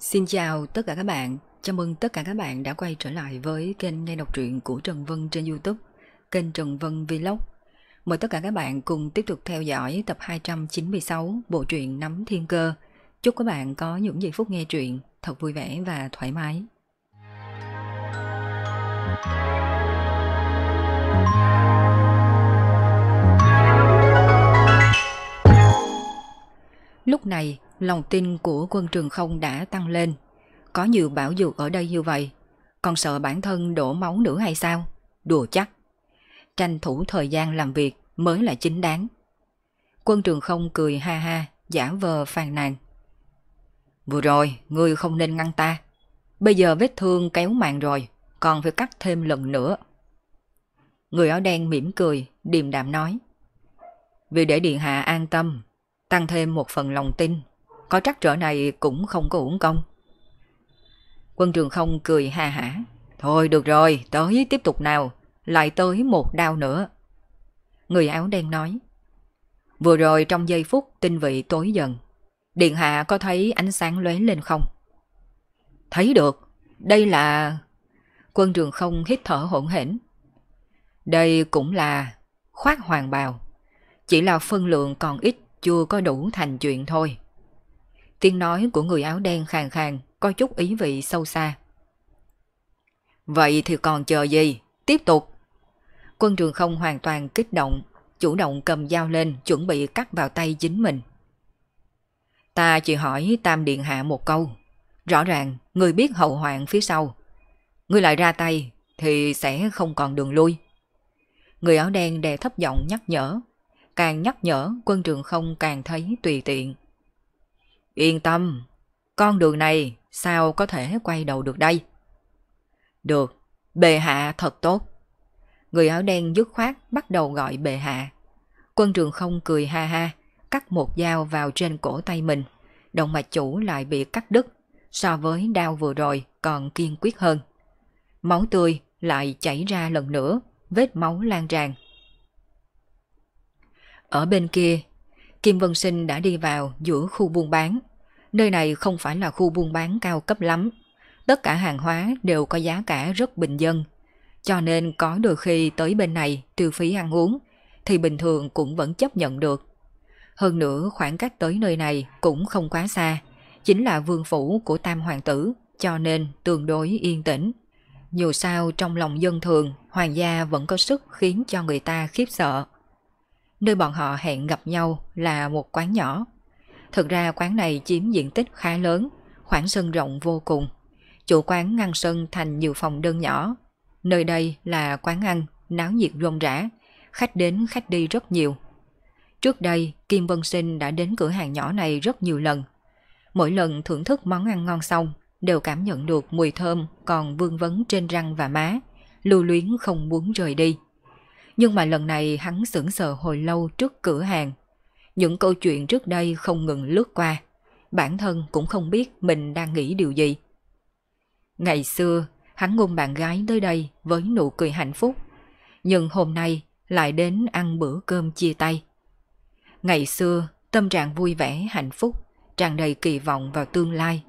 Xin chào tất cả các bạn, chào mừng tất cả các bạn đã quay trở lại với kênh nghe đọc truyện của Trần Vân trên Youtube, kênh Trần Vân Vlog. Mời tất cả các bạn cùng tiếp tục theo dõi tập 296 bộ truyện Nắm Thiên Cơ. Chúc các bạn có những giây phút nghe truyện thật vui vẻ và thoải mái. Lúc này, lòng tin của quân trường không đã tăng lên. Có nhiều bảo dược ở đây như vậy, còn sợ bản thân đổ máu nữa hay sao? Đùa chắc. Tranh thủ thời gian làm việc mới là chính đáng. Quân trường không cười ha ha, giả vờ phàn nàn. Vừa rồi, ngươi không nên ngăn ta. Bây giờ vết thương kéo mạng rồi, còn phải cắt thêm lần nữa. Người áo đen mỉm cười, điềm đạm nói. Vì để Điện Hạ an tâm, tăng thêm một phần lòng tin có trắc trở này cũng không có uổng công. Quân trường không cười ha hả. Thôi được rồi, tới tiếp tục nào, lại tới một đao nữa. Người áo đen nói. Vừa rồi trong giây phút tinh vị tối dần, Điện Hạ có thấy ánh sáng lóe lên không? Thấy được, đây là... Quân trường không hít thở hỗn hển. Đây cũng là khoác hoàng bào, chỉ là phân lượng còn ít chưa có đủ thành chuyện thôi. Tiếng nói của người áo đen khàn khàn, có chút ý vị sâu xa. Vậy thì còn chờ gì? Tiếp tục. Quân trường không hoàn toàn kích động, chủ động cầm dao lên chuẩn bị cắt vào tay chính mình. Ta chỉ hỏi Tam Điện Hạ một câu. Rõ ràng, người biết hậu hoạn phía sau. Người lại ra tay, thì sẽ không còn đường lui. Người áo đen đè thấp giọng nhắc nhở. Càng nhắc nhở, quân trường không càng thấy tùy tiện, Yên tâm, con đường này sao có thể quay đầu được đây? Được, bệ hạ thật tốt. Người áo đen dứt khoát bắt đầu gọi bệ hạ. Quân trường không cười ha ha, cắt một dao vào trên cổ tay mình. Động mạch chủ lại bị cắt đứt, so với đau vừa rồi còn kiên quyết hơn. Máu tươi lại chảy ra lần nữa, vết máu lan tràn. Ở bên kia, Kim Vân Sinh đã đi vào giữa khu buôn bán. Nơi này không phải là khu buôn bán cao cấp lắm. Tất cả hàng hóa đều có giá cả rất bình dân. Cho nên có đôi khi tới bên này trừ phí ăn uống thì bình thường cũng vẫn chấp nhận được. Hơn nữa khoảng cách tới nơi này cũng không quá xa, chính là vương phủ của tam hoàng tử, cho nên tương đối yên tĩnh. Dù sao trong lòng dân thường, hoàng gia vẫn có sức khiến cho người ta khiếp sợ nơi bọn họ hẹn gặp nhau là một quán nhỏ. Thực ra quán này chiếm diện tích khá lớn, khoảng sân rộng vô cùng. Chủ quán ngăn sân thành nhiều phòng đơn nhỏ. Nơi đây là quán ăn, náo nhiệt rôm rã, khách đến khách đi rất nhiều. Trước đây, Kim Vân Sinh đã đến cửa hàng nhỏ này rất nhiều lần. Mỗi lần thưởng thức món ăn ngon xong, đều cảm nhận được mùi thơm còn vương vấn trên răng và má, lưu luyến không muốn rời đi. Nhưng mà lần này hắn sững sờ hồi lâu trước cửa hàng. Những câu chuyện trước đây không ngừng lướt qua. Bản thân cũng không biết mình đang nghĩ điều gì. Ngày xưa, hắn ôm bạn gái tới đây với nụ cười hạnh phúc. Nhưng hôm nay lại đến ăn bữa cơm chia tay. Ngày xưa, tâm trạng vui vẻ, hạnh phúc, tràn đầy kỳ vọng vào tương lai.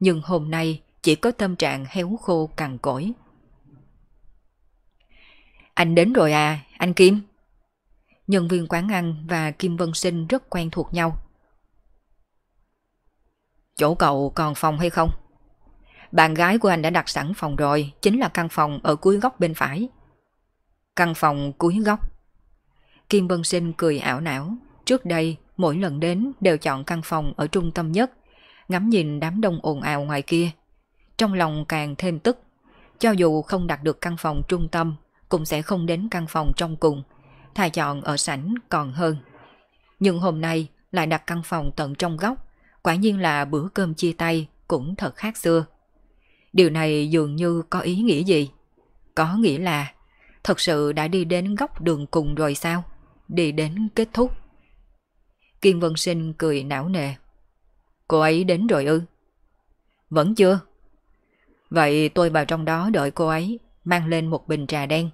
Nhưng hôm nay chỉ có tâm trạng héo khô cằn cỗi. Anh đến rồi à, anh Kim. Nhân viên quán ăn và Kim Vân Sinh rất quen thuộc nhau. Chỗ cậu còn phòng hay không? Bạn gái của anh đã đặt sẵn phòng rồi, chính là căn phòng ở cuối góc bên phải. Căn phòng cuối góc. Kim Vân Sinh cười ảo não. Trước đây, mỗi lần đến đều chọn căn phòng ở trung tâm nhất, ngắm nhìn đám đông ồn ào ngoài kia. Trong lòng càng thêm tức, cho dù không đặt được căn phòng trung tâm cũng sẽ không đến căn phòng trong cùng, thà chọn ở sảnh còn hơn. Nhưng hôm nay lại đặt căn phòng tận trong góc, quả nhiên là bữa cơm chia tay cũng thật khác xưa. Điều này dường như có ý nghĩa gì? Có nghĩa là thật sự đã đi đến góc đường cùng rồi sao? Đi đến kết thúc. Kiên Vân Sinh cười não nề. Cô ấy đến rồi ư? Vẫn chưa. Vậy tôi vào trong đó đợi cô ấy mang lên một bình trà đen.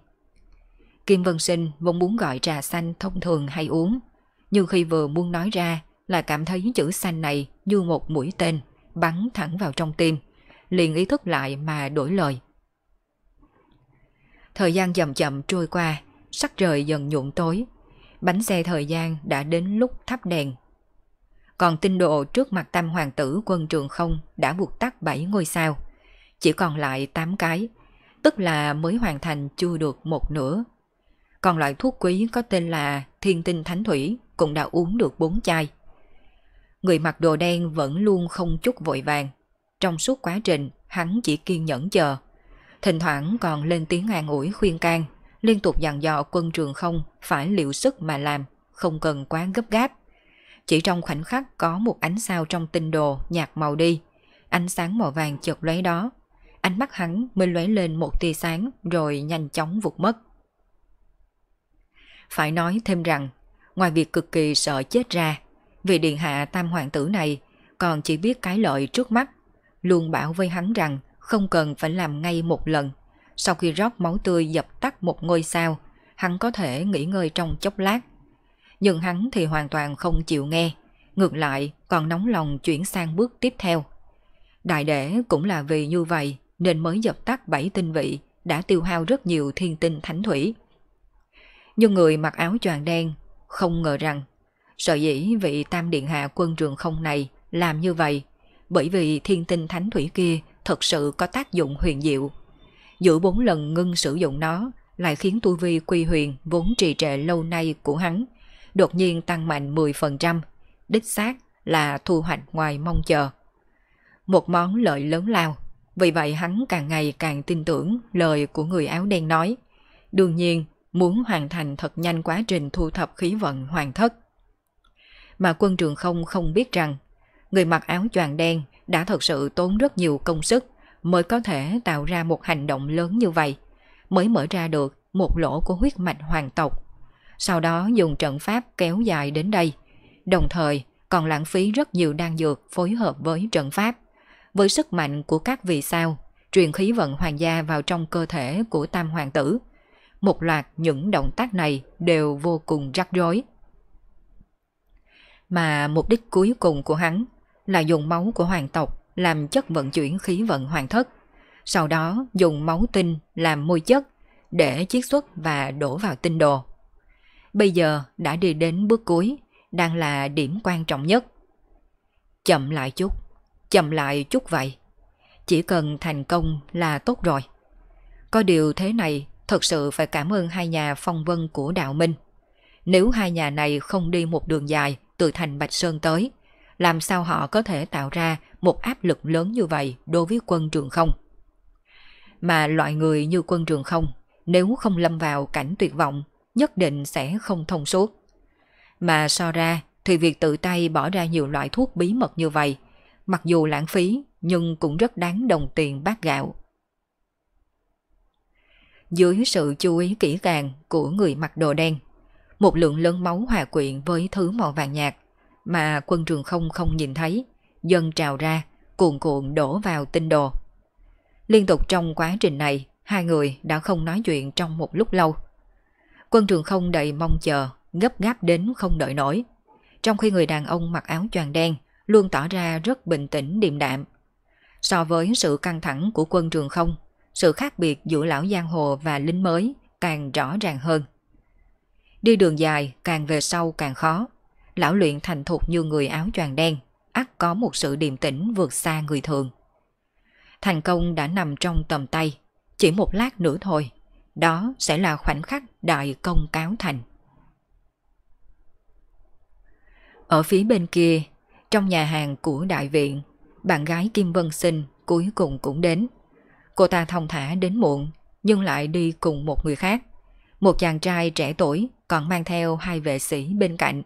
Kim Vân Sinh vốn muốn gọi trà xanh thông thường hay uống, nhưng khi vừa muốn nói ra là cảm thấy chữ xanh này như một mũi tên bắn thẳng vào trong tim, liền ý thức lại mà đổi lời. Thời gian chậm chậm trôi qua, sắc trời dần nhuộm tối, bánh xe thời gian đã đến lúc thắp đèn. Còn tinh độ trước mặt tam hoàng tử quân trường không đã buộc tắt 7 ngôi sao, chỉ còn lại 8 cái, tức là mới hoàn thành chưa được một nửa. Còn loại thuốc quý có tên là thiên tinh thánh thủy cũng đã uống được bốn chai. Người mặc đồ đen vẫn luôn không chút vội vàng. Trong suốt quá trình, hắn chỉ kiên nhẫn chờ. Thỉnh thoảng còn lên tiếng an ủi khuyên can, liên tục dặn dò quân trường không phải liệu sức mà làm, không cần quá gấp gáp. Chỉ trong khoảnh khắc có một ánh sao trong tinh đồ nhạt màu đi, ánh sáng màu vàng chợt lấy đó ánh mắt hắn mới lóe lên một tia sáng rồi nhanh chóng vụt mất. Phải nói thêm rằng, ngoài việc cực kỳ sợ chết ra, vị điện hạ tam hoàng tử này còn chỉ biết cái lợi trước mắt, luôn bảo với hắn rằng không cần phải làm ngay một lần. Sau khi rót máu tươi dập tắt một ngôi sao, hắn có thể nghỉ ngơi trong chốc lát. Nhưng hắn thì hoàn toàn không chịu nghe, ngược lại còn nóng lòng chuyển sang bước tiếp theo. Đại đế cũng là vì như vậy nên mới dập tắt bảy tinh vị đã tiêu hao rất nhiều thiên tinh thánh thủy. Nhưng người mặc áo choàng đen không ngờ rằng sợ dĩ vị tam điện hạ quân trường không này làm như vậy bởi vì thiên tinh thánh thủy kia thật sự có tác dụng huyền diệu. Giữa bốn lần ngưng sử dụng nó lại khiến tu vi quy huyền vốn trì trệ lâu nay của hắn đột nhiên tăng mạnh 10%, đích xác là thu hoạch ngoài mong chờ. Một món lợi lớn lao. Vì vậy hắn càng ngày càng tin tưởng lời của người áo đen nói. Đương nhiên, muốn hoàn thành thật nhanh quá trình thu thập khí vận hoàn thất. Mà quân trường không không biết rằng, người mặc áo choàng đen đã thật sự tốn rất nhiều công sức mới có thể tạo ra một hành động lớn như vậy, mới mở ra được một lỗ của huyết mạch hoàng tộc. Sau đó dùng trận pháp kéo dài đến đây, đồng thời còn lãng phí rất nhiều đan dược phối hợp với trận pháp với sức mạnh của các vị sao, truyền khí vận hoàng gia vào trong cơ thể của tam hoàng tử. Một loạt những động tác này đều vô cùng rắc rối. Mà mục đích cuối cùng của hắn là dùng máu của hoàng tộc làm chất vận chuyển khí vận hoàng thất, sau đó dùng máu tinh làm môi chất để chiết xuất và đổ vào tinh đồ. Bây giờ đã đi đến bước cuối, đang là điểm quan trọng nhất. Chậm lại chút, chậm lại chút vậy. Chỉ cần thành công là tốt rồi. Có điều thế này thật sự phải cảm ơn hai nhà phong vân của Đạo Minh. Nếu hai nhà này không đi một đường dài từ thành Bạch Sơn tới, làm sao họ có thể tạo ra một áp lực lớn như vậy đối với quân trường không? Mà loại người như quân trường không, nếu không lâm vào cảnh tuyệt vọng, nhất định sẽ không thông suốt. Mà so ra thì việc tự tay bỏ ra nhiều loại thuốc bí mật như vậy mặc dù lãng phí nhưng cũng rất đáng đồng tiền bát gạo. Dưới sự chú ý kỹ càng của người mặc đồ đen, một lượng lớn máu hòa quyện với thứ màu vàng nhạt mà quân trường không không nhìn thấy, dần trào ra, cuồn cuộn đổ vào tinh đồ. Liên tục trong quá trình này, hai người đã không nói chuyện trong một lúc lâu. Quân trường không đầy mong chờ, gấp gáp đến không đợi nổi. Trong khi người đàn ông mặc áo choàng đen luôn tỏ ra rất bình tĩnh điềm đạm. So với sự căng thẳng của quân trường không, sự khác biệt giữa lão giang hồ và lính mới càng rõ ràng hơn. Đi đường dài càng về sau càng khó, lão luyện thành thục như người áo choàng đen, ắt có một sự điềm tĩnh vượt xa người thường. Thành công đã nằm trong tầm tay, chỉ một lát nữa thôi, đó sẽ là khoảnh khắc đại công cáo thành. Ở phía bên kia, trong nhà hàng của đại viện, bạn gái Kim Vân Sinh cuối cùng cũng đến. Cô ta thông thả đến muộn, nhưng lại đi cùng một người khác. Một chàng trai trẻ tuổi còn mang theo hai vệ sĩ bên cạnh.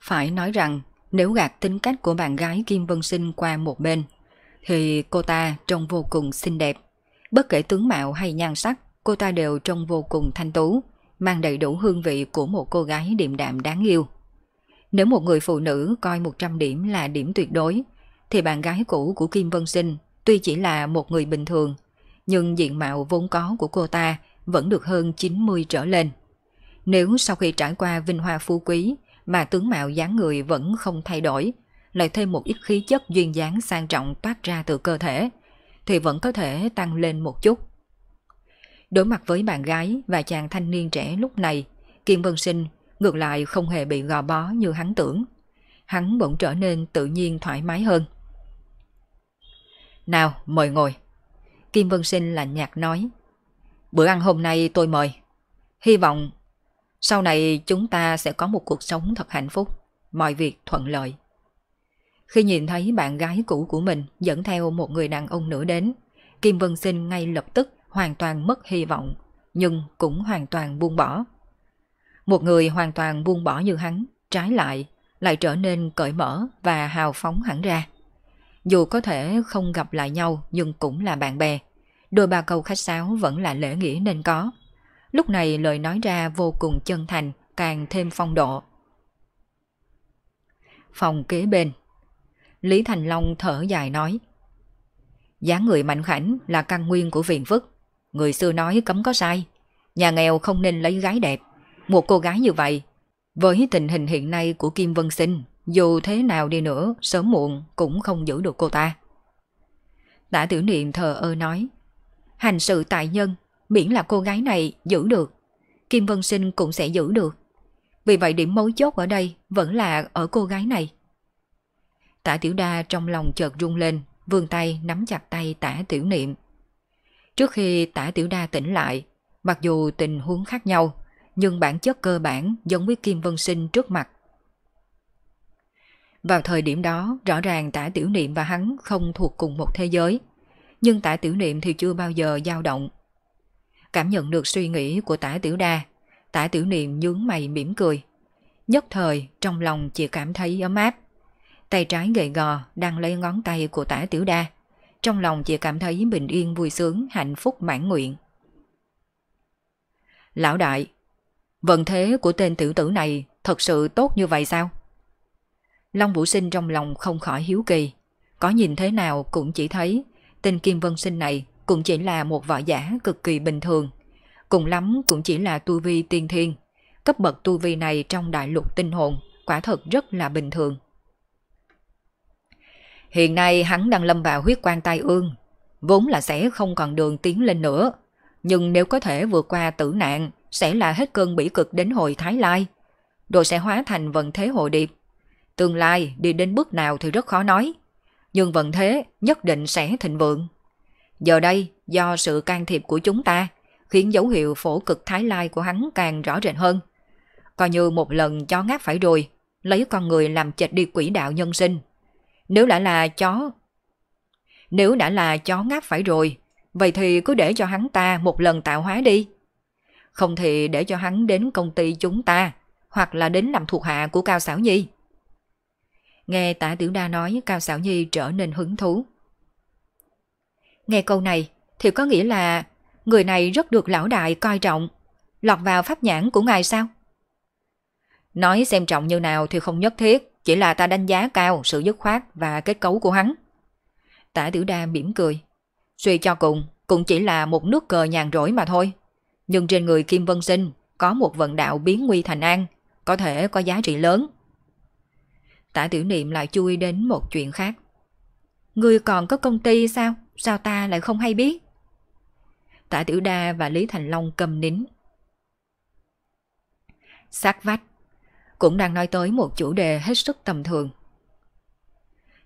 Phải nói rằng, nếu gạt tính cách của bạn gái Kim Vân Sinh qua một bên, thì cô ta trông vô cùng xinh đẹp. Bất kể tướng mạo hay nhan sắc, cô ta đều trông vô cùng thanh tú, mang đầy đủ hương vị của một cô gái điềm đạm đáng yêu. Nếu một người phụ nữ coi 100 điểm là điểm tuyệt đối, thì bạn gái cũ của Kim Vân Sinh tuy chỉ là một người bình thường, nhưng diện mạo vốn có của cô ta vẫn được hơn 90 trở lên. Nếu sau khi trải qua vinh hoa phú quý mà tướng mạo dáng người vẫn không thay đổi, lại thêm một ít khí chất duyên dáng sang trọng toát ra từ cơ thể, thì vẫn có thể tăng lên một chút. Đối mặt với bạn gái và chàng thanh niên trẻ lúc này, Kim Vân Sinh ngược lại không hề bị gò bó như hắn tưởng. Hắn bỗng trở nên tự nhiên thoải mái hơn. Nào, mời ngồi. Kim Vân Sinh lạnh nhạt nói. Bữa ăn hôm nay tôi mời. Hy vọng sau này chúng ta sẽ có một cuộc sống thật hạnh phúc, mọi việc thuận lợi. Khi nhìn thấy bạn gái cũ của mình dẫn theo một người đàn ông nữa đến, Kim Vân Sinh ngay lập tức hoàn toàn mất hy vọng, nhưng cũng hoàn toàn buông bỏ. Một người hoàn toàn buông bỏ như hắn, trái lại, lại trở nên cởi mở và hào phóng hẳn ra. Dù có thể không gặp lại nhau nhưng cũng là bạn bè. Đôi ba câu khách sáo vẫn là lễ nghĩa nên có. Lúc này lời nói ra vô cùng chân thành, càng thêm phong độ. Phòng kế bên Lý Thành Long thở dài nói dáng người mạnh khảnh là căn nguyên của phiền phức. Người xưa nói cấm có sai. Nhà nghèo không nên lấy gái đẹp, một cô gái như vậy, với tình hình hiện nay của Kim Vân Sinh, dù thế nào đi nữa, sớm muộn cũng không giữ được cô ta. Tả Tiểu niệm thờ ơ nói, hành sự tại nhân, miễn là cô gái này giữ được, Kim Vân Sinh cũng sẽ giữ được. Vì vậy điểm mấu chốt ở đây vẫn là ở cô gái này. Tả tiểu đa trong lòng chợt rung lên, vươn tay nắm chặt tay tả tiểu niệm. Trước khi tả tiểu đa tỉnh lại, mặc dù tình huống khác nhau, nhưng bản chất cơ bản giống với Kim Vân Sinh trước mặt. Vào thời điểm đó, rõ ràng tả tiểu niệm và hắn không thuộc cùng một thế giới, nhưng tả tiểu niệm thì chưa bao giờ dao động. Cảm nhận được suy nghĩ của tả tiểu đa, tả tiểu niệm nhướng mày mỉm cười. Nhất thời, trong lòng chỉ cảm thấy ấm áp. Tay trái gầy gò đang lấy ngón tay của tả tiểu đa. Trong lòng chỉ cảm thấy bình yên vui sướng, hạnh phúc mãn nguyện. Lão đại, Vận thế của tên tiểu tử này thật sự tốt như vậy sao? Long Vũ Sinh trong lòng không khỏi hiếu kỳ. Có nhìn thế nào cũng chỉ thấy tên Kim Vân Sinh này cũng chỉ là một võ giả cực kỳ bình thường. Cùng lắm cũng chỉ là tu vi tiên thiên. Cấp bậc tu vi này trong đại lục tinh hồn quả thật rất là bình thường. Hiện nay hắn đang lâm vào huyết quan tai ương, vốn là sẽ không còn đường tiến lên nữa. Nhưng nếu có thể vượt qua tử nạn sẽ là hết cơn bỉ cực đến hồi Thái Lai, rồi sẽ hóa thành vận thế hộ điệp. Tương lai đi đến bước nào thì rất khó nói, nhưng vận thế nhất định sẽ thịnh vượng. Giờ đây, do sự can thiệp của chúng ta, khiến dấu hiệu phổ cực Thái Lai của hắn càng rõ rệt hơn. Coi như một lần chó ngáp phải rồi, lấy con người làm chệch đi quỹ đạo nhân sinh. Nếu đã là chó... Nếu đã là chó ngáp phải rồi, vậy thì cứ để cho hắn ta một lần tạo hóa đi. Không thì để cho hắn đến công ty chúng ta, hoặc là đến làm thuộc hạ của Cao Sảo Nhi. Nghe tả tiểu đa nói Cao Sảo Nhi trở nên hứng thú. Nghe câu này thì có nghĩa là người này rất được lão đại coi trọng, lọt vào pháp nhãn của ngài sao? Nói xem trọng như nào thì không nhất thiết, chỉ là ta đánh giá cao sự dứt khoát và kết cấu của hắn. Tả tiểu đa mỉm cười. Suy cho cùng, cũng chỉ là một nước cờ nhàn rỗi mà thôi, nhưng trên người Kim Vân Sinh có một vận đạo biến nguy thành an, có thể có giá trị lớn. Tả tiểu niệm lại chui đến một chuyện khác. Người còn có công ty sao? Sao ta lại không hay biết? Tả Tiểu Đa và Lý Thành Long cầm nín. Sát vách cũng đang nói tới một chủ đề hết sức tầm thường.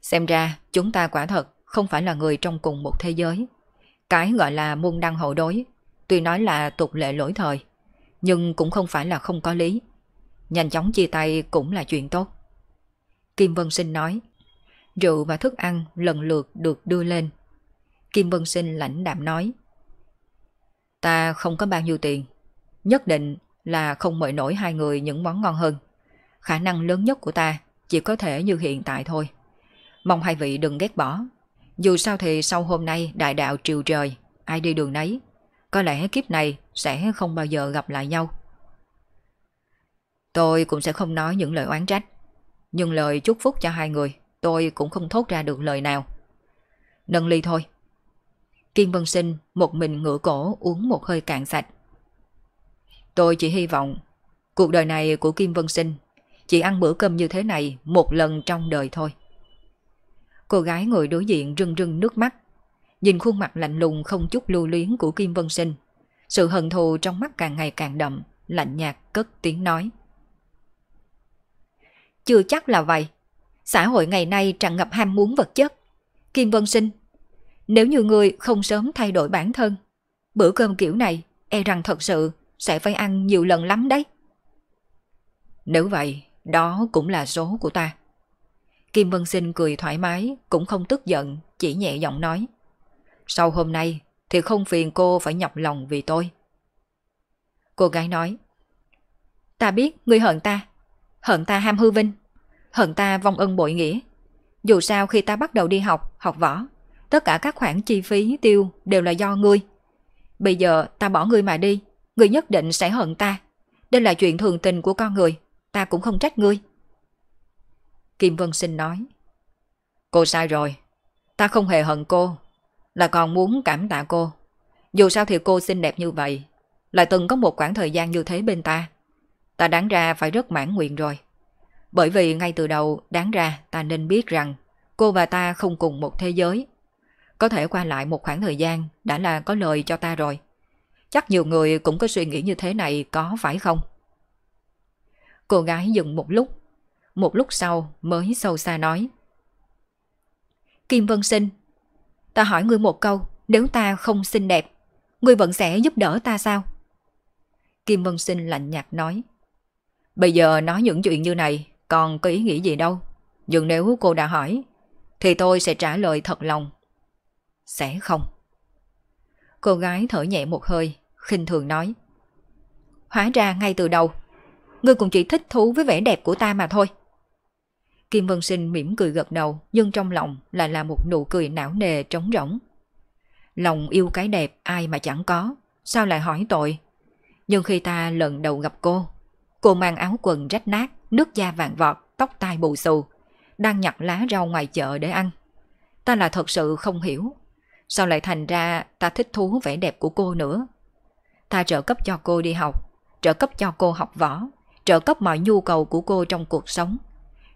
Xem ra chúng ta quả thật không phải là người trong cùng một thế giới. Cái gọi là môn đăng hậu đối Tuy nói là tục lệ lỗi thời, nhưng cũng không phải là không có lý. Nhanh chóng chia tay cũng là chuyện tốt. Kim Vân Sinh nói, rượu và thức ăn lần lượt được đưa lên. Kim Vân Sinh lãnh đạm nói, ta không có bao nhiêu tiền, nhất định là không mời nổi hai người những món ngon hơn. Khả năng lớn nhất của ta chỉ có thể như hiện tại thôi. Mong hai vị đừng ghét bỏ. Dù sao thì sau hôm nay đại đạo triều trời, ai đi đường nấy có lẽ kiếp này sẽ không bao giờ gặp lại nhau. Tôi cũng sẽ không nói những lời oán trách. Nhưng lời chúc phúc cho hai người tôi cũng không thốt ra được lời nào. Nâng ly thôi. Kiên Vân Sinh một mình ngửa cổ uống một hơi cạn sạch. Tôi chỉ hy vọng cuộc đời này của Kim Vân Sinh chỉ ăn bữa cơm như thế này một lần trong đời thôi. Cô gái ngồi đối diện rưng rưng nước mắt Nhìn khuôn mặt lạnh lùng không chút lưu luyến của Kim Vân Sinh, sự hận thù trong mắt càng ngày càng đậm, lạnh nhạt cất tiếng nói. Chưa chắc là vậy. Xã hội ngày nay tràn ngập ham muốn vật chất. Kim Vân Sinh, nếu như người không sớm thay đổi bản thân, bữa cơm kiểu này e rằng thật sự sẽ phải ăn nhiều lần lắm đấy. Nếu vậy, đó cũng là số của ta. Kim Vân Sinh cười thoải mái, cũng không tức giận, chỉ nhẹ giọng nói. Sau hôm nay thì không phiền cô phải nhọc lòng vì tôi. Cô gái nói, Ta biết người hận ta, hận ta ham hư vinh, hận ta vong ân bội nghĩa. Dù sao khi ta bắt đầu đi học, học võ, tất cả các khoản chi phí tiêu đều là do ngươi. Bây giờ ta bỏ ngươi mà đi, ngươi nhất định sẽ hận ta. Đây là chuyện thường tình của con người, ta cũng không trách ngươi. Kim Vân Sinh nói, Cô sai rồi, ta không hề hận cô, là còn muốn cảm tạ cô. Dù sao thì cô xinh đẹp như vậy, lại từng có một khoảng thời gian như thế bên ta. Ta đáng ra phải rất mãn nguyện rồi. Bởi vì ngay từ đầu đáng ra ta nên biết rằng cô và ta không cùng một thế giới. Có thể qua lại một khoảng thời gian đã là có lời cho ta rồi. Chắc nhiều người cũng có suy nghĩ như thế này có phải không? Cô gái dừng một lúc, một lúc sau mới sâu xa nói. Kim Vân Sinh, Ta hỏi ngươi một câu, nếu ta không xinh đẹp, ngươi vẫn sẽ giúp đỡ ta sao? Kim Vân Sinh lạnh nhạt nói. Bây giờ nói những chuyện như này còn có ý nghĩa gì đâu. Nhưng nếu cô đã hỏi, thì tôi sẽ trả lời thật lòng. Sẽ không. Cô gái thở nhẹ một hơi, khinh thường nói. Hóa ra ngay từ đầu, ngươi cũng chỉ thích thú với vẻ đẹp của ta mà thôi. Kim Vân Sinh mỉm cười gật đầu, nhưng trong lòng lại là một nụ cười não nề trống rỗng. Lòng yêu cái đẹp ai mà chẳng có, sao lại hỏi tội? Nhưng khi ta lần đầu gặp cô, cô mang áo quần rách nát, nước da vàng vọt, tóc tai bù xù, đang nhặt lá rau ngoài chợ để ăn. Ta là thật sự không hiểu, sao lại thành ra ta thích thú vẻ đẹp của cô nữa. Ta trợ cấp cho cô đi học, trợ cấp cho cô học võ, trợ cấp mọi nhu cầu của cô trong cuộc sống –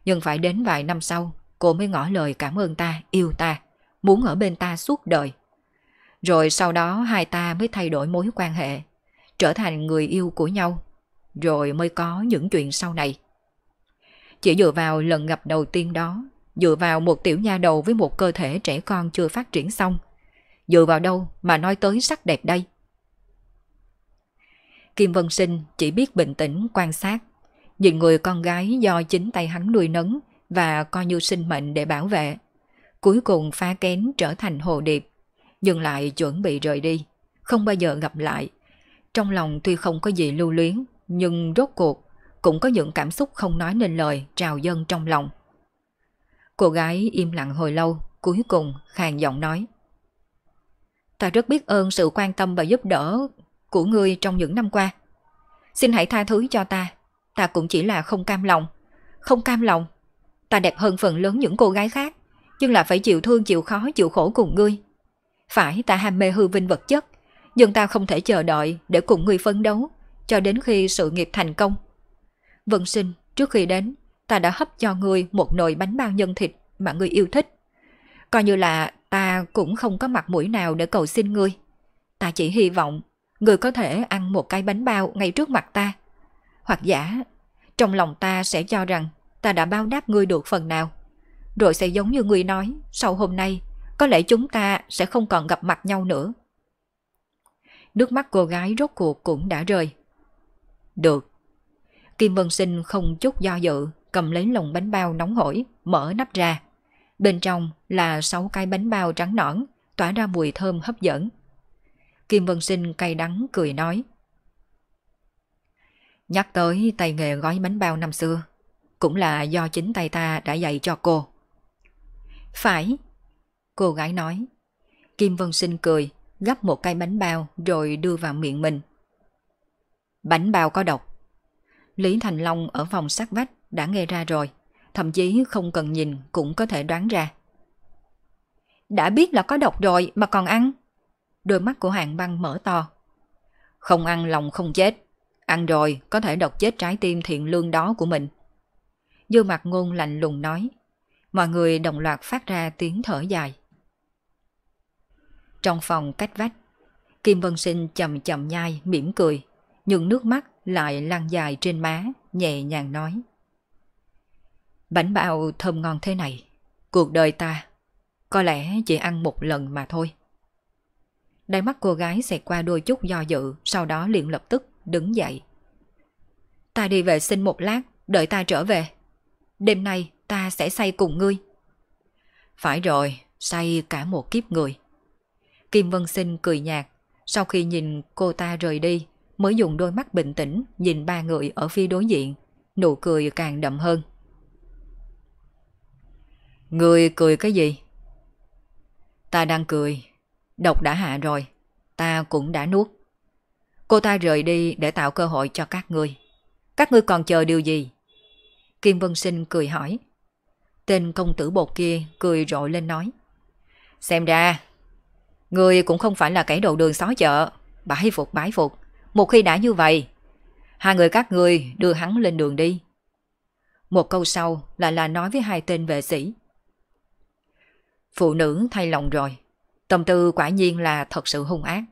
nhưng phải đến vài năm sau, cô mới ngỏ lời cảm ơn ta, yêu ta, muốn ở bên ta suốt đời. Rồi sau đó hai ta mới thay đổi mối quan hệ, trở thành người yêu của nhau, rồi mới có những chuyện sau này. Chỉ dựa vào lần gặp đầu tiên đó, dựa vào một tiểu nha đầu với một cơ thể trẻ con chưa phát triển xong, dựa vào đâu mà nói tới sắc đẹp đây? Kim Vân Sinh chỉ biết bình tĩnh quan sát nhìn người con gái do chính tay hắn nuôi nấng và coi như sinh mệnh để bảo vệ. Cuối cùng phá kén trở thành hồ điệp, dừng lại chuẩn bị rời đi, không bao giờ gặp lại. Trong lòng tuy không có gì lưu luyến, nhưng rốt cuộc cũng có những cảm xúc không nói nên lời trào dâng trong lòng. Cô gái im lặng hồi lâu, cuối cùng khàn giọng nói. Ta rất biết ơn sự quan tâm và giúp đỡ của ngươi trong những năm qua. Xin hãy tha thứ cho ta ta cũng chỉ là không cam lòng. Không cam lòng, ta đẹp hơn phần lớn những cô gái khác, nhưng là phải chịu thương chịu khó chịu khổ cùng ngươi. Phải ta ham mê hư vinh vật chất, nhưng ta không thể chờ đợi để cùng ngươi phấn đấu cho đến khi sự nghiệp thành công. Vân sinh, trước khi đến, ta đã hấp cho ngươi một nồi bánh bao nhân thịt mà ngươi yêu thích. Coi như là ta cũng không có mặt mũi nào để cầu xin ngươi. Ta chỉ hy vọng ngươi có thể ăn một cái bánh bao ngay trước mặt ta hoặc giả, trong lòng ta sẽ cho rằng ta đã bao đáp ngươi được phần nào. Rồi sẽ giống như ngươi nói, sau hôm nay, có lẽ chúng ta sẽ không còn gặp mặt nhau nữa. Nước mắt cô gái rốt cuộc cũng đã rơi. Được. Kim Vân Sinh không chút do dự, cầm lấy lồng bánh bao nóng hổi, mở nắp ra. Bên trong là sáu cái bánh bao trắng nõn, tỏa ra mùi thơm hấp dẫn. Kim Vân Sinh cay đắng cười nói. Nhắc tới tay nghề gói bánh bao năm xưa, cũng là do chính tay ta đã dạy cho cô. Phải, cô gái nói. Kim Vân Sinh cười, gắp một cái bánh bao rồi đưa vào miệng mình. Bánh bao có độc. Lý Thành Long ở phòng sát vách đã nghe ra rồi, thậm chí không cần nhìn cũng có thể đoán ra. Đã biết là có độc rồi mà còn ăn. Đôi mắt của hạng băng mở to. Không ăn lòng không chết. Ăn rồi có thể độc chết trái tim thiện lương đó của mình. Dư mặt ngôn lạnh lùng nói. Mọi người đồng loạt phát ra tiếng thở dài. Trong phòng cách vách, Kim Vân Sinh chậm chậm nhai, mỉm cười, nhưng nước mắt lại lăn dài trên má, nhẹ nhàng nói. Bánh bao thơm ngon thế này, cuộc đời ta, có lẽ chỉ ăn một lần mà thôi. Đáy mắt cô gái xẹt qua đôi chút do dự, sau đó liền lập tức đứng dậy. Ta đi vệ sinh một lát, đợi ta trở về. Đêm nay ta sẽ say cùng ngươi. Phải rồi, say cả một kiếp người. Kim Vân Sinh cười nhạt, sau khi nhìn cô ta rời đi, mới dùng đôi mắt bình tĩnh nhìn ba người ở phía đối diện, nụ cười càng đậm hơn. Người cười cái gì? Ta đang cười, độc đã hạ rồi, ta cũng đã nuốt. Cô ta rời đi để tạo cơ hội cho các ngươi. Các ngươi còn chờ điều gì? Kim Vân Sinh cười hỏi. Tên công tử bột kia cười rộ lên nói. Xem ra, ngươi cũng không phải là kẻ đầu đường xó chợ. Bái phục, bái phục. Một khi đã như vậy, hai người các ngươi đưa hắn lên đường đi. Một câu sau lại là nói với hai tên vệ sĩ. Phụ nữ thay lòng rồi. Tâm tư quả nhiên là thật sự hung ác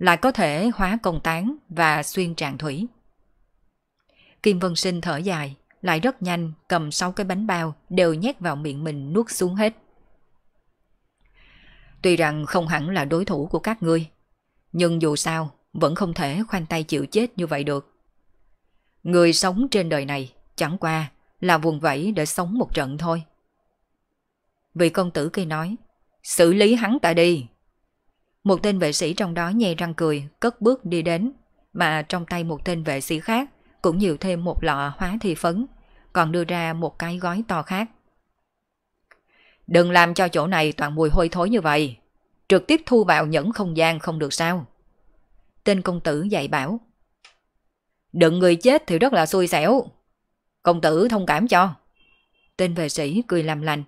lại có thể hóa công tán và xuyên trạng thủy. Kim Vân Sinh thở dài, lại rất nhanh cầm 6 cái bánh bao đều nhét vào miệng mình nuốt xuống hết. Tuy rằng không hẳn là đối thủ của các ngươi, nhưng dù sao vẫn không thể khoanh tay chịu chết như vậy được. Người sống trên đời này chẳng qua là vùng vẫy để sống một trận thôi. Vị công tử kia nói, xử lý hắn ta đi, một tên vệ sĩ trong đó nhè răng cười, cất bước đi đến, mà trong tay một tên vệ sĩ khác cũng nhiều thêm một lọ hóa thi phấn, còn đưa ra một cái gói to khác. Đừng làm cho chỗ này toàn mùi hôi thối như vậy, trực tiếp thu vào nhẫn không gian không được sao. Tên công tử dạy bảo. Đừng người chết thì rất là xui xẻo. Công tử thông cảm cho. Tên vệ sĩ cười làm lành.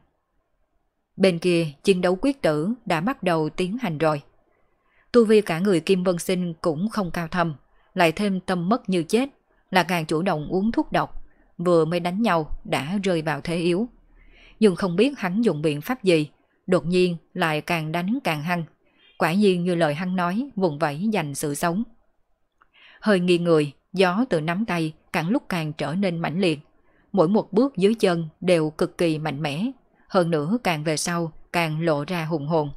Bên kia, chiến đấu quyết tử đã bắt đầu tiến hành rồi. Tu vi cả người Kim Vân Sinh cũng không cao thâm, lại thêm tâm mất như chết, là càng chủ động uống thuốc độc, vừa mới đánh nhau đã rơi vào thế yếu. Nhưng không biết hắn dùng biện pháp gì, đột nhiên lại càng đánh càng hăng. Quả nhiên như lời hắn nói, vùng vẫy giành sự sống. Hơi nghi người, gió từ nắm tay càng lúc càng trở nên mãnh liệt. Mỗi một bước dưới chân đều cực kỳ mạnh mẽ, hơn nữa càng về sau càng lộ ra hùng hồn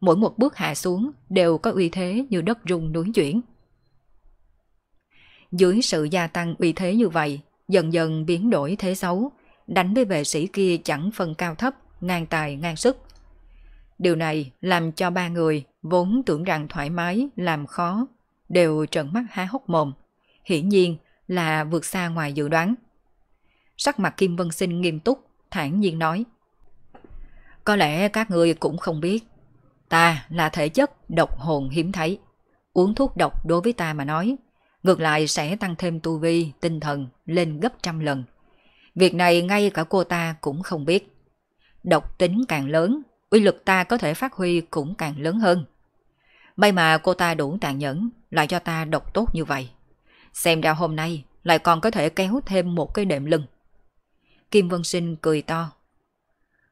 mỗi một bước hạ xuống đều có uy thế như đất rung núi chuyển. Dưới sự gia tăng uy thế như vậy, dần dần biến đổi thế xấu, đánh với vệ sĩ kia chẳng phân cao thấp, ngang tài ngang sức. Điều này làm cho ba người vốn tưởng rằng thoải mái, làm khó, đều trợn mắt há hốc mồm. Hiển nhiên là vượt xa ngoài dự đoán. Sắc mặt Kim Vân Sinh nghiêm túc, thản nhiên nói. Có lẽ các người cũng không biết, Ta là thể chất độc hồn hiếm thấy. Uống thuốc độc đối với ta mà nói, ngược lại sẽ tăng thêm tu vi, tinh thần lên gấp trăm lần. Việc này ngay cả cô ta cũng không biết. Độc tính càng lớn, uy lực ta có thể phát huy cũng càng lớn hơn. May mà cô ta đủ tàn nhẫn, lại cho ta độc tốt như vậy. Xem ra hôm nay lại còn có thể kéo thêm một cái đệm lưng. Kim Vân Sinh cười to.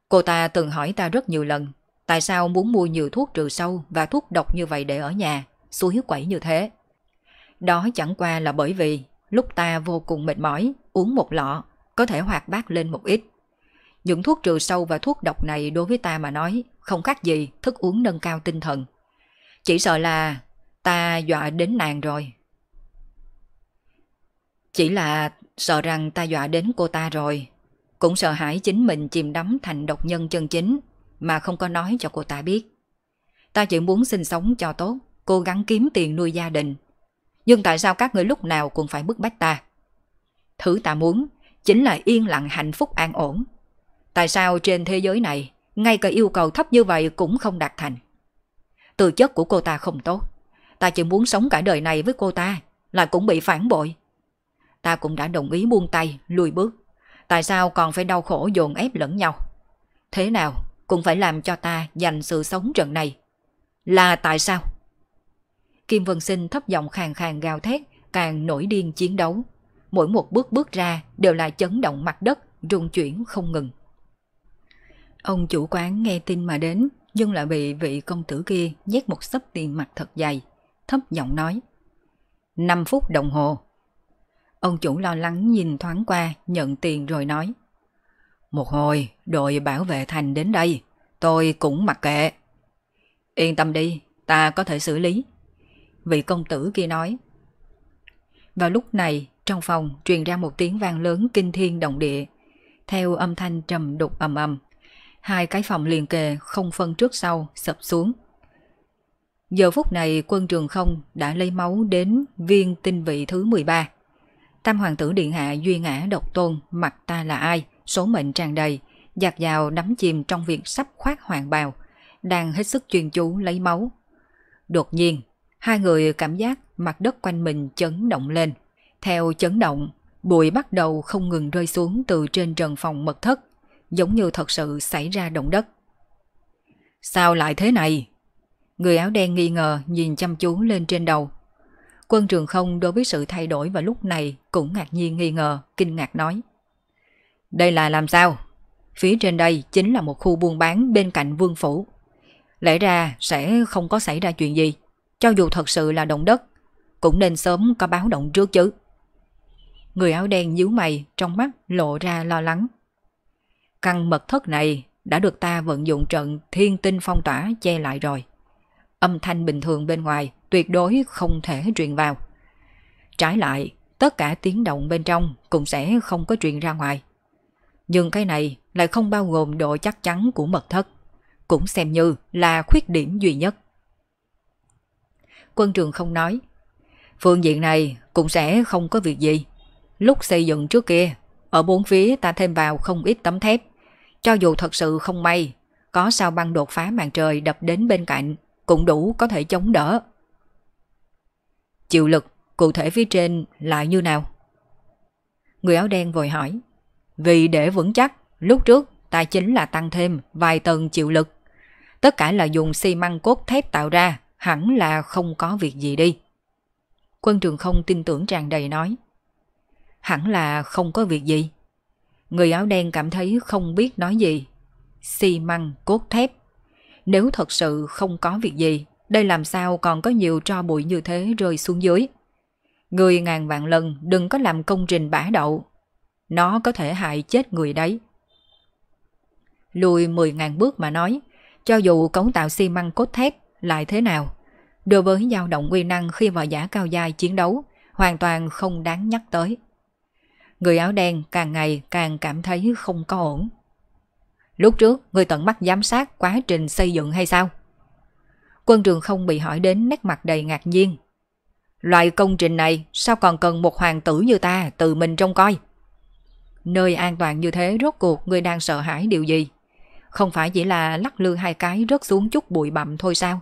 Cô ta từng hỏi ta rất nhiều lần, Tại sao muốn mua nhiều thuốc trừ sâu và thuốc độc như vậy để ở nhà, suối quẩy như thế? Đó chẳng qua là bởi vì lúc ta vô cùng mệt mỏi, uống một lọ, có thể hoạt bát lên một ít. Những thuốc trừ sâu và thuốc độc này đối với ta mà nói không khác gì thức uống nâng cao tinh thần. Chỉ sợ là ta dọa đến nàng rồi. Chỉ là sợ rằng ta dọa đến cô ta rồi. Cũng sợ hãi chính mình chìm đắm thành độc nhân chân chính mà không có nói cho cô ta biết. Ta chỉ muốn sinh sống cho tốt, cố gắng kiếm tiền nuôi gia đình. Nhưng tại sao các người lúc nào cũng phải bức bách ta? Thứ ta muốn chính là yên lặng hạnh phúc an ổn. Tại sao trên thế giới này, ngay cả yêu cầu thấp như vậy cũng không đạt thành? Từ chất của cô ta không tốt. Ta chỉ muốn sống cả đời này với cô ta là cũng bị phản bội. Ta cũng đã đồng ý buông tay, lùi bước. Tại sao còn phải đau khổ dồn ép lẫn nhau? Thế nào cũng phải làm cho ta dành sự sống trận này. Là tại sao? Kim Vân Sinh thấp giọng khàn khàn gào thét, càng nổi điên chiến đấu. Mỗi một bước bước ra đều là chấn động mặt đất, rung chuyển không ngừng. Ông chủ quán nghe tin mà đến, nhưng lại bị vị công tử kia nhét một sấp tiền mặt thật dày, thấp giọng nói. 5 phút đồng hồ. Ông chủ lo lắng nhìn thoáng qua, nhận tiền rồi nói. Một hồi, đội bảo vệ thành đến đây, tôi cũng mặc kệ. Yên tâm đi, ta có thể xử lý. Vị công tử kia nói. Vào lúc này, trong phòng truyền ra một tiếng vang lớn kinh thiên động địa. Theo âm thanh trầm đục ầm ầm, hai cái phòng liền kề không phân trước sau sập xuống. Giờ phút này quân trường không đã lấy máu đến viên tinh vị thứ 13. Tam hoàng tử điện hạ duy ngã độc tôn mặt ta là ai? số mệnh tràn đầy, giặc dào nắm chìm trong việc sắp khoác hoàng bào, đang hết sức chuyên chú lấy máu. Đột nhiên, hai người cảm giác mặt đất quanh mình chấn động lên. Theo chấn động, bụi bắt đầu không ngừng rơi xuống từ trên trần phòng mật thất, giống như thật sự xảy ra động đất. Sao lại thế này? Người áo đen nghi ngờ nhìn chăm chú lên trên đầu. Quân trường không đối với sự thay đổi vào lúc này cũng ngạc nhiên nghi ngờ, kinh ngạc nói. Đây là làm sao? Phía trên đây chính là một khu buôn bán bên cạnh vương phủ. Lẽ ra sẽ không có xảy ra chuyện gì. Cho dù thật sự là động đất, cũng nên sớm có báo động trước chứ. Người áo đen nhíu mày, trong mắt lộ ra lo lắng. Căn mật thất này đã được ta vận dụng trận thiên tinh phong tỏa che lại rồi. Âm thanh bình thường bên ngoài tuyệt đối không thể truyền vào. Trái lại, tất cả tiếng động bên trong cũng sẽ không có truyền ra ngoài. Nhưng cái này lại không bao gồm độ chắc chắn của mật thất, cũng xem như là khuyết điểm duy nhất. Quân trường không nói, phương diện này cũng sẽ không có việc gì. Lúc xây dựng trước kia, ở bốn phía ta thêm vào không ít tấm thép. Cho dù thật sự không may, có sao băng đột phá màn trời đập đến bên cạnh, cũng đủ có thể chống đỡ. Chịu lực, cụ thể phía trên lại như nào? Người áo đen vội hỏi. Vì để vững chắc, lúc trước ta chính là tăng thêm vài tầng chịu lực. Tất cả là dùng xi măng cốt thép tạo ra, hẳn là không có việc gì đi. Quân trường không tin tưởng tràn đầy nói. Hẳn là không có việc gì. Người áo đen cảm thấy không biết nói gì. Xi măng cốt thép. Nếu thật sự không có việc gì, đây làm sao còn có nhiều tro bụi như thế rơi xuống dưới. Người ngàn vạn lần đừng có làm công trình bã đậu, nó có thể hại chết người đấy. Lùi 10.000 bước mà nói, cho dù cống tạo xi măng cốt thép lại thế nào, đối với dao động quy năng khi vào giả cao dài chiến đấu, hoàn toàn không đáng nhắc tới. Người áo đen càng ngày càng cảm thấy không có ổn. Lúc trước, người tận mắt giám sát quá trình xây dựng hay sao? Quân trường không bị hỏi đến nét mặt đầy ngạc nhiên. Loại công trình này sao còn cần một hoàng tử như ta tự mình trông coi? Nơi an toàn như thế rốt cuộc người đang sợ hãi điều gì? Không phải chỉ là lắc lư hai cái rớt xuống chút bụi bặm thôi sao?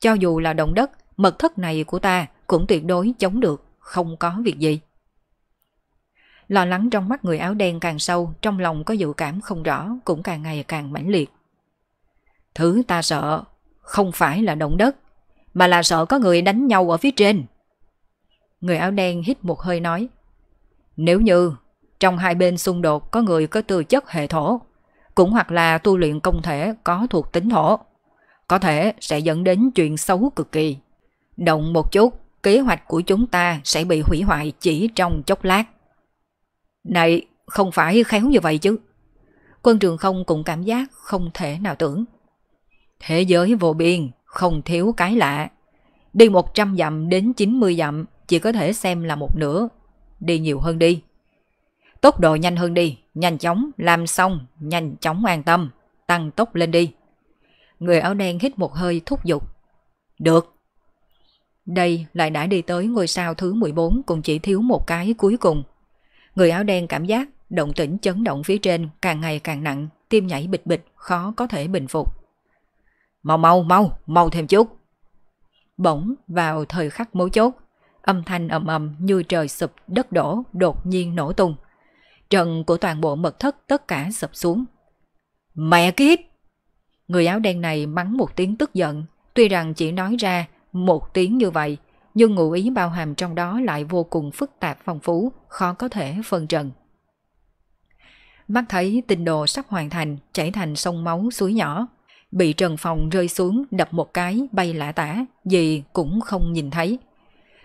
Cho dù là động đất, mật thất này của ta cũng tuyệt đối chống được, không có việc gì. Lo lắng trong mắt người áo đen càng sâu, trong lòng có dự cảm không rõ, cũng càng ngày càng mãnh liệt. Thứ ta sợ không phải là động đất, mà là sợ có người đánh nhau ở phía trên. Người áo đen hít một hơi nói, nếu như trong hai bên xung đột có người có tư chất hệ thổ, cũng hoặc là tu luyện công thể có thuộc tính thổ. Có thể sẽ dẫn đến chuyện xấu cực kỳ. Động một chút, kế hoạch của chúng ta sẽ bị hủy hoại chỉ trong chốc lát. Này, không phải khéo như vậy chứ. Quân trường không cũng cảm giác không thể nào tưởng. Thế giới vô biên, không thiếu cái lạ. Đi 100 dặm đến 90 dặm chỉ có thể xem là một nửa. Đi nhiều hơn đi. Tốc độ nhanh hơn đi, nhanh chóng, làm xong, nhanh chóng an tâm, tăng tốc lên đi. Người áo đen hít một hơi thúc giục. Được. Đây lại đã đi tới ngôi sao thứ 14 cũng chỉ thiếu một cái cuối cùng. Người áo đen cảm giác động tĩnh chấn động phía trên càng ngày càng nặng, tim nhảy bịch bịch, khó có thể bình phục. Mau mau mau, mau thêm chút. Bỗng vào thời khắc mấu chốt, âm thanh ầm ầm như trời sụp đất đổ đột nhiên nổ tung trần của toàn bộ mật thất tất cả sập xuống. Mẹ kiếp! Người áo đen này mắng một tiếng tức giận, tuy rằng chỉ nói ra một tiếng như vậy, nhưng ngụ ý bao hàm trong đó lại vô cùng phức tạp phong phú, khó có thể phân trần. Mắt thấy tình đồ sắp hoàn thành, chảy thành sông máu suối nhỏ, bị trần phòng rơi xuống đập một cái bay lả tả, gì cũng không nhìn thấy.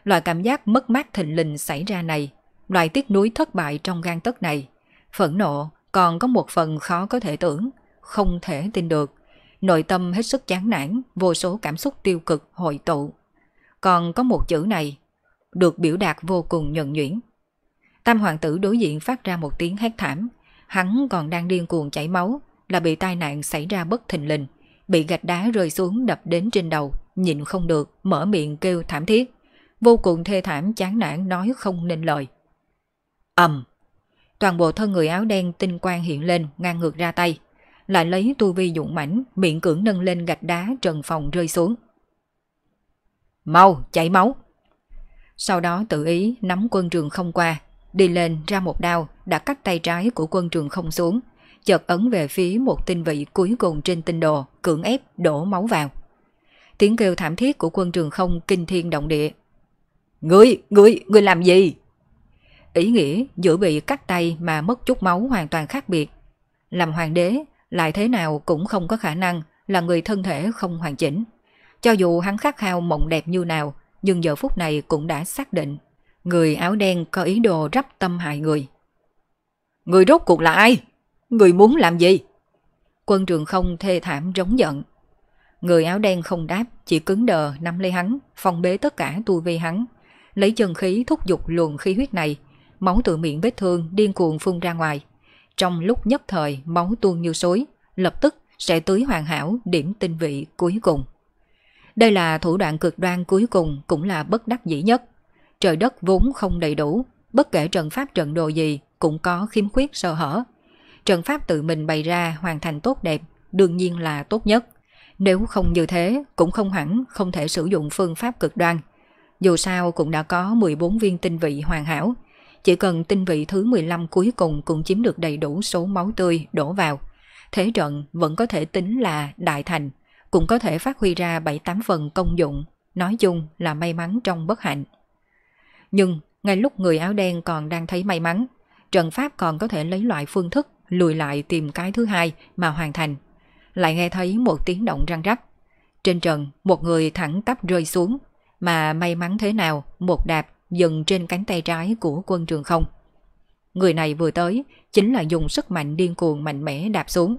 Loại cảm giác mất mát thình lình xảy ra này Loại tiếc nuối thất bại trong gan tất này, phẫn nộ còn có một phần khó có thể tưởng, không thể tin được. Nội tâm hết sức chán nản, vô số cảm xúc tiêu cực hội tụ. Còn có một chữ này, được biểu đạt vô cùng nhuận nhuyễn. Tam hoàng tử đối diện phát ra một tiếng hét thảm, hắn còn đang điên cuồng chảy máu, là bị tai nạn xảy ra bất thình lình, bị gạch đá rơi xuống đập đến trên đầu, nhịn không được, mở miệng kêu thảm thiết. Vô cùng thê thảm chán nản nói không nên lời ầm toàn bộ thân người áo đen tinh quang hiện lên ngang ngược ra tay lại lấy tu vi dũng mãnh miệng cưỡng nâng lên gạch đá trần phòng rơi xuống mau chảy máu sau đó tự ý nắm quân trường không qua đi lên ra một đao đã cắt tay trái của quân trường không xuống chợt ấn về phía một tinh vị cuối cùng trên tinh đồ cưỡng ép đổ máu vào tiếng kêu thảm thiết của quân trường không kinh thiên động địa ngươi ngươi ngươi làm gì Ý nghĩa giữa bị cắt tay mà mất chút máu hoàn toàn khác biệt. Làm hoàng đế, lại thế nào cũng không có khả năng là người thân thể không hoàn chỉnh. Cho dù hắn khát khao mộng đẹp như nào, nhưng giờ phút này cũng đã xác định. Người áo đen có ý đồ rắp tâm hại người. Người rốt cuộc là ai? Người muốn làm gì? Quân trường không thê thảm rống giận. Người áo đen không đáp, chỉ cứng đờ nắm lấy hắn, phong bế tất cả tu vi hắn. Lấy chân khí thúc giục luồng khí huyết này, máu từ miệng vết thương điên cuồng phun ra ngoài. Trong lúc nhất thời máu tuôn như suối, lập tức sẽ tưới hoàn hảo điểm tinh vị cuối cùng. Đây là thủ đoạn cực đoan cuối cùng cũng là bất đắc dĩ nhất. Trời đất vốn không đầy đủ, bất kể trận pháp trận đồ gì cũng có khiếm khuyết sơ hở. Trận pháp tự mình bày ra hoàn thành tốt đẹp, đương nhiên là tốt nhất. Nếu không như thế, cũng không hẳn không thể sử dụng phương pháp cực đoan. Dù sao cũng đã có 14 viên tinh vị hoàn hảo, chỉ cần tinh vị thứ 15 cuối cùng cũng chiếm được đầy đủ số máu tươi đổ vào. Thế trận vẫn có thể tính là đại thành, cũng có thể phát huy ra 7-8 phần công dụng, nói chung là may mắn trong bất hạnh. Nhưng, ngay lúc người áo đen còn đang thấy may mắn, trận pháp còn có thể lấy loại phương thức lùi lại tìm cái thứ hai mà hoàn thành. Lại nghe thấy một tiếng động răng rắc. Trên trần, một người thẳng tắp rơi xuống, mà may mắn thế nào, một đạp dựng trên cánh tay trái của quân trường không. Người này vừa tới chính là dùng sức mạnh điên cuồng mạnh mẽ đạp xuống,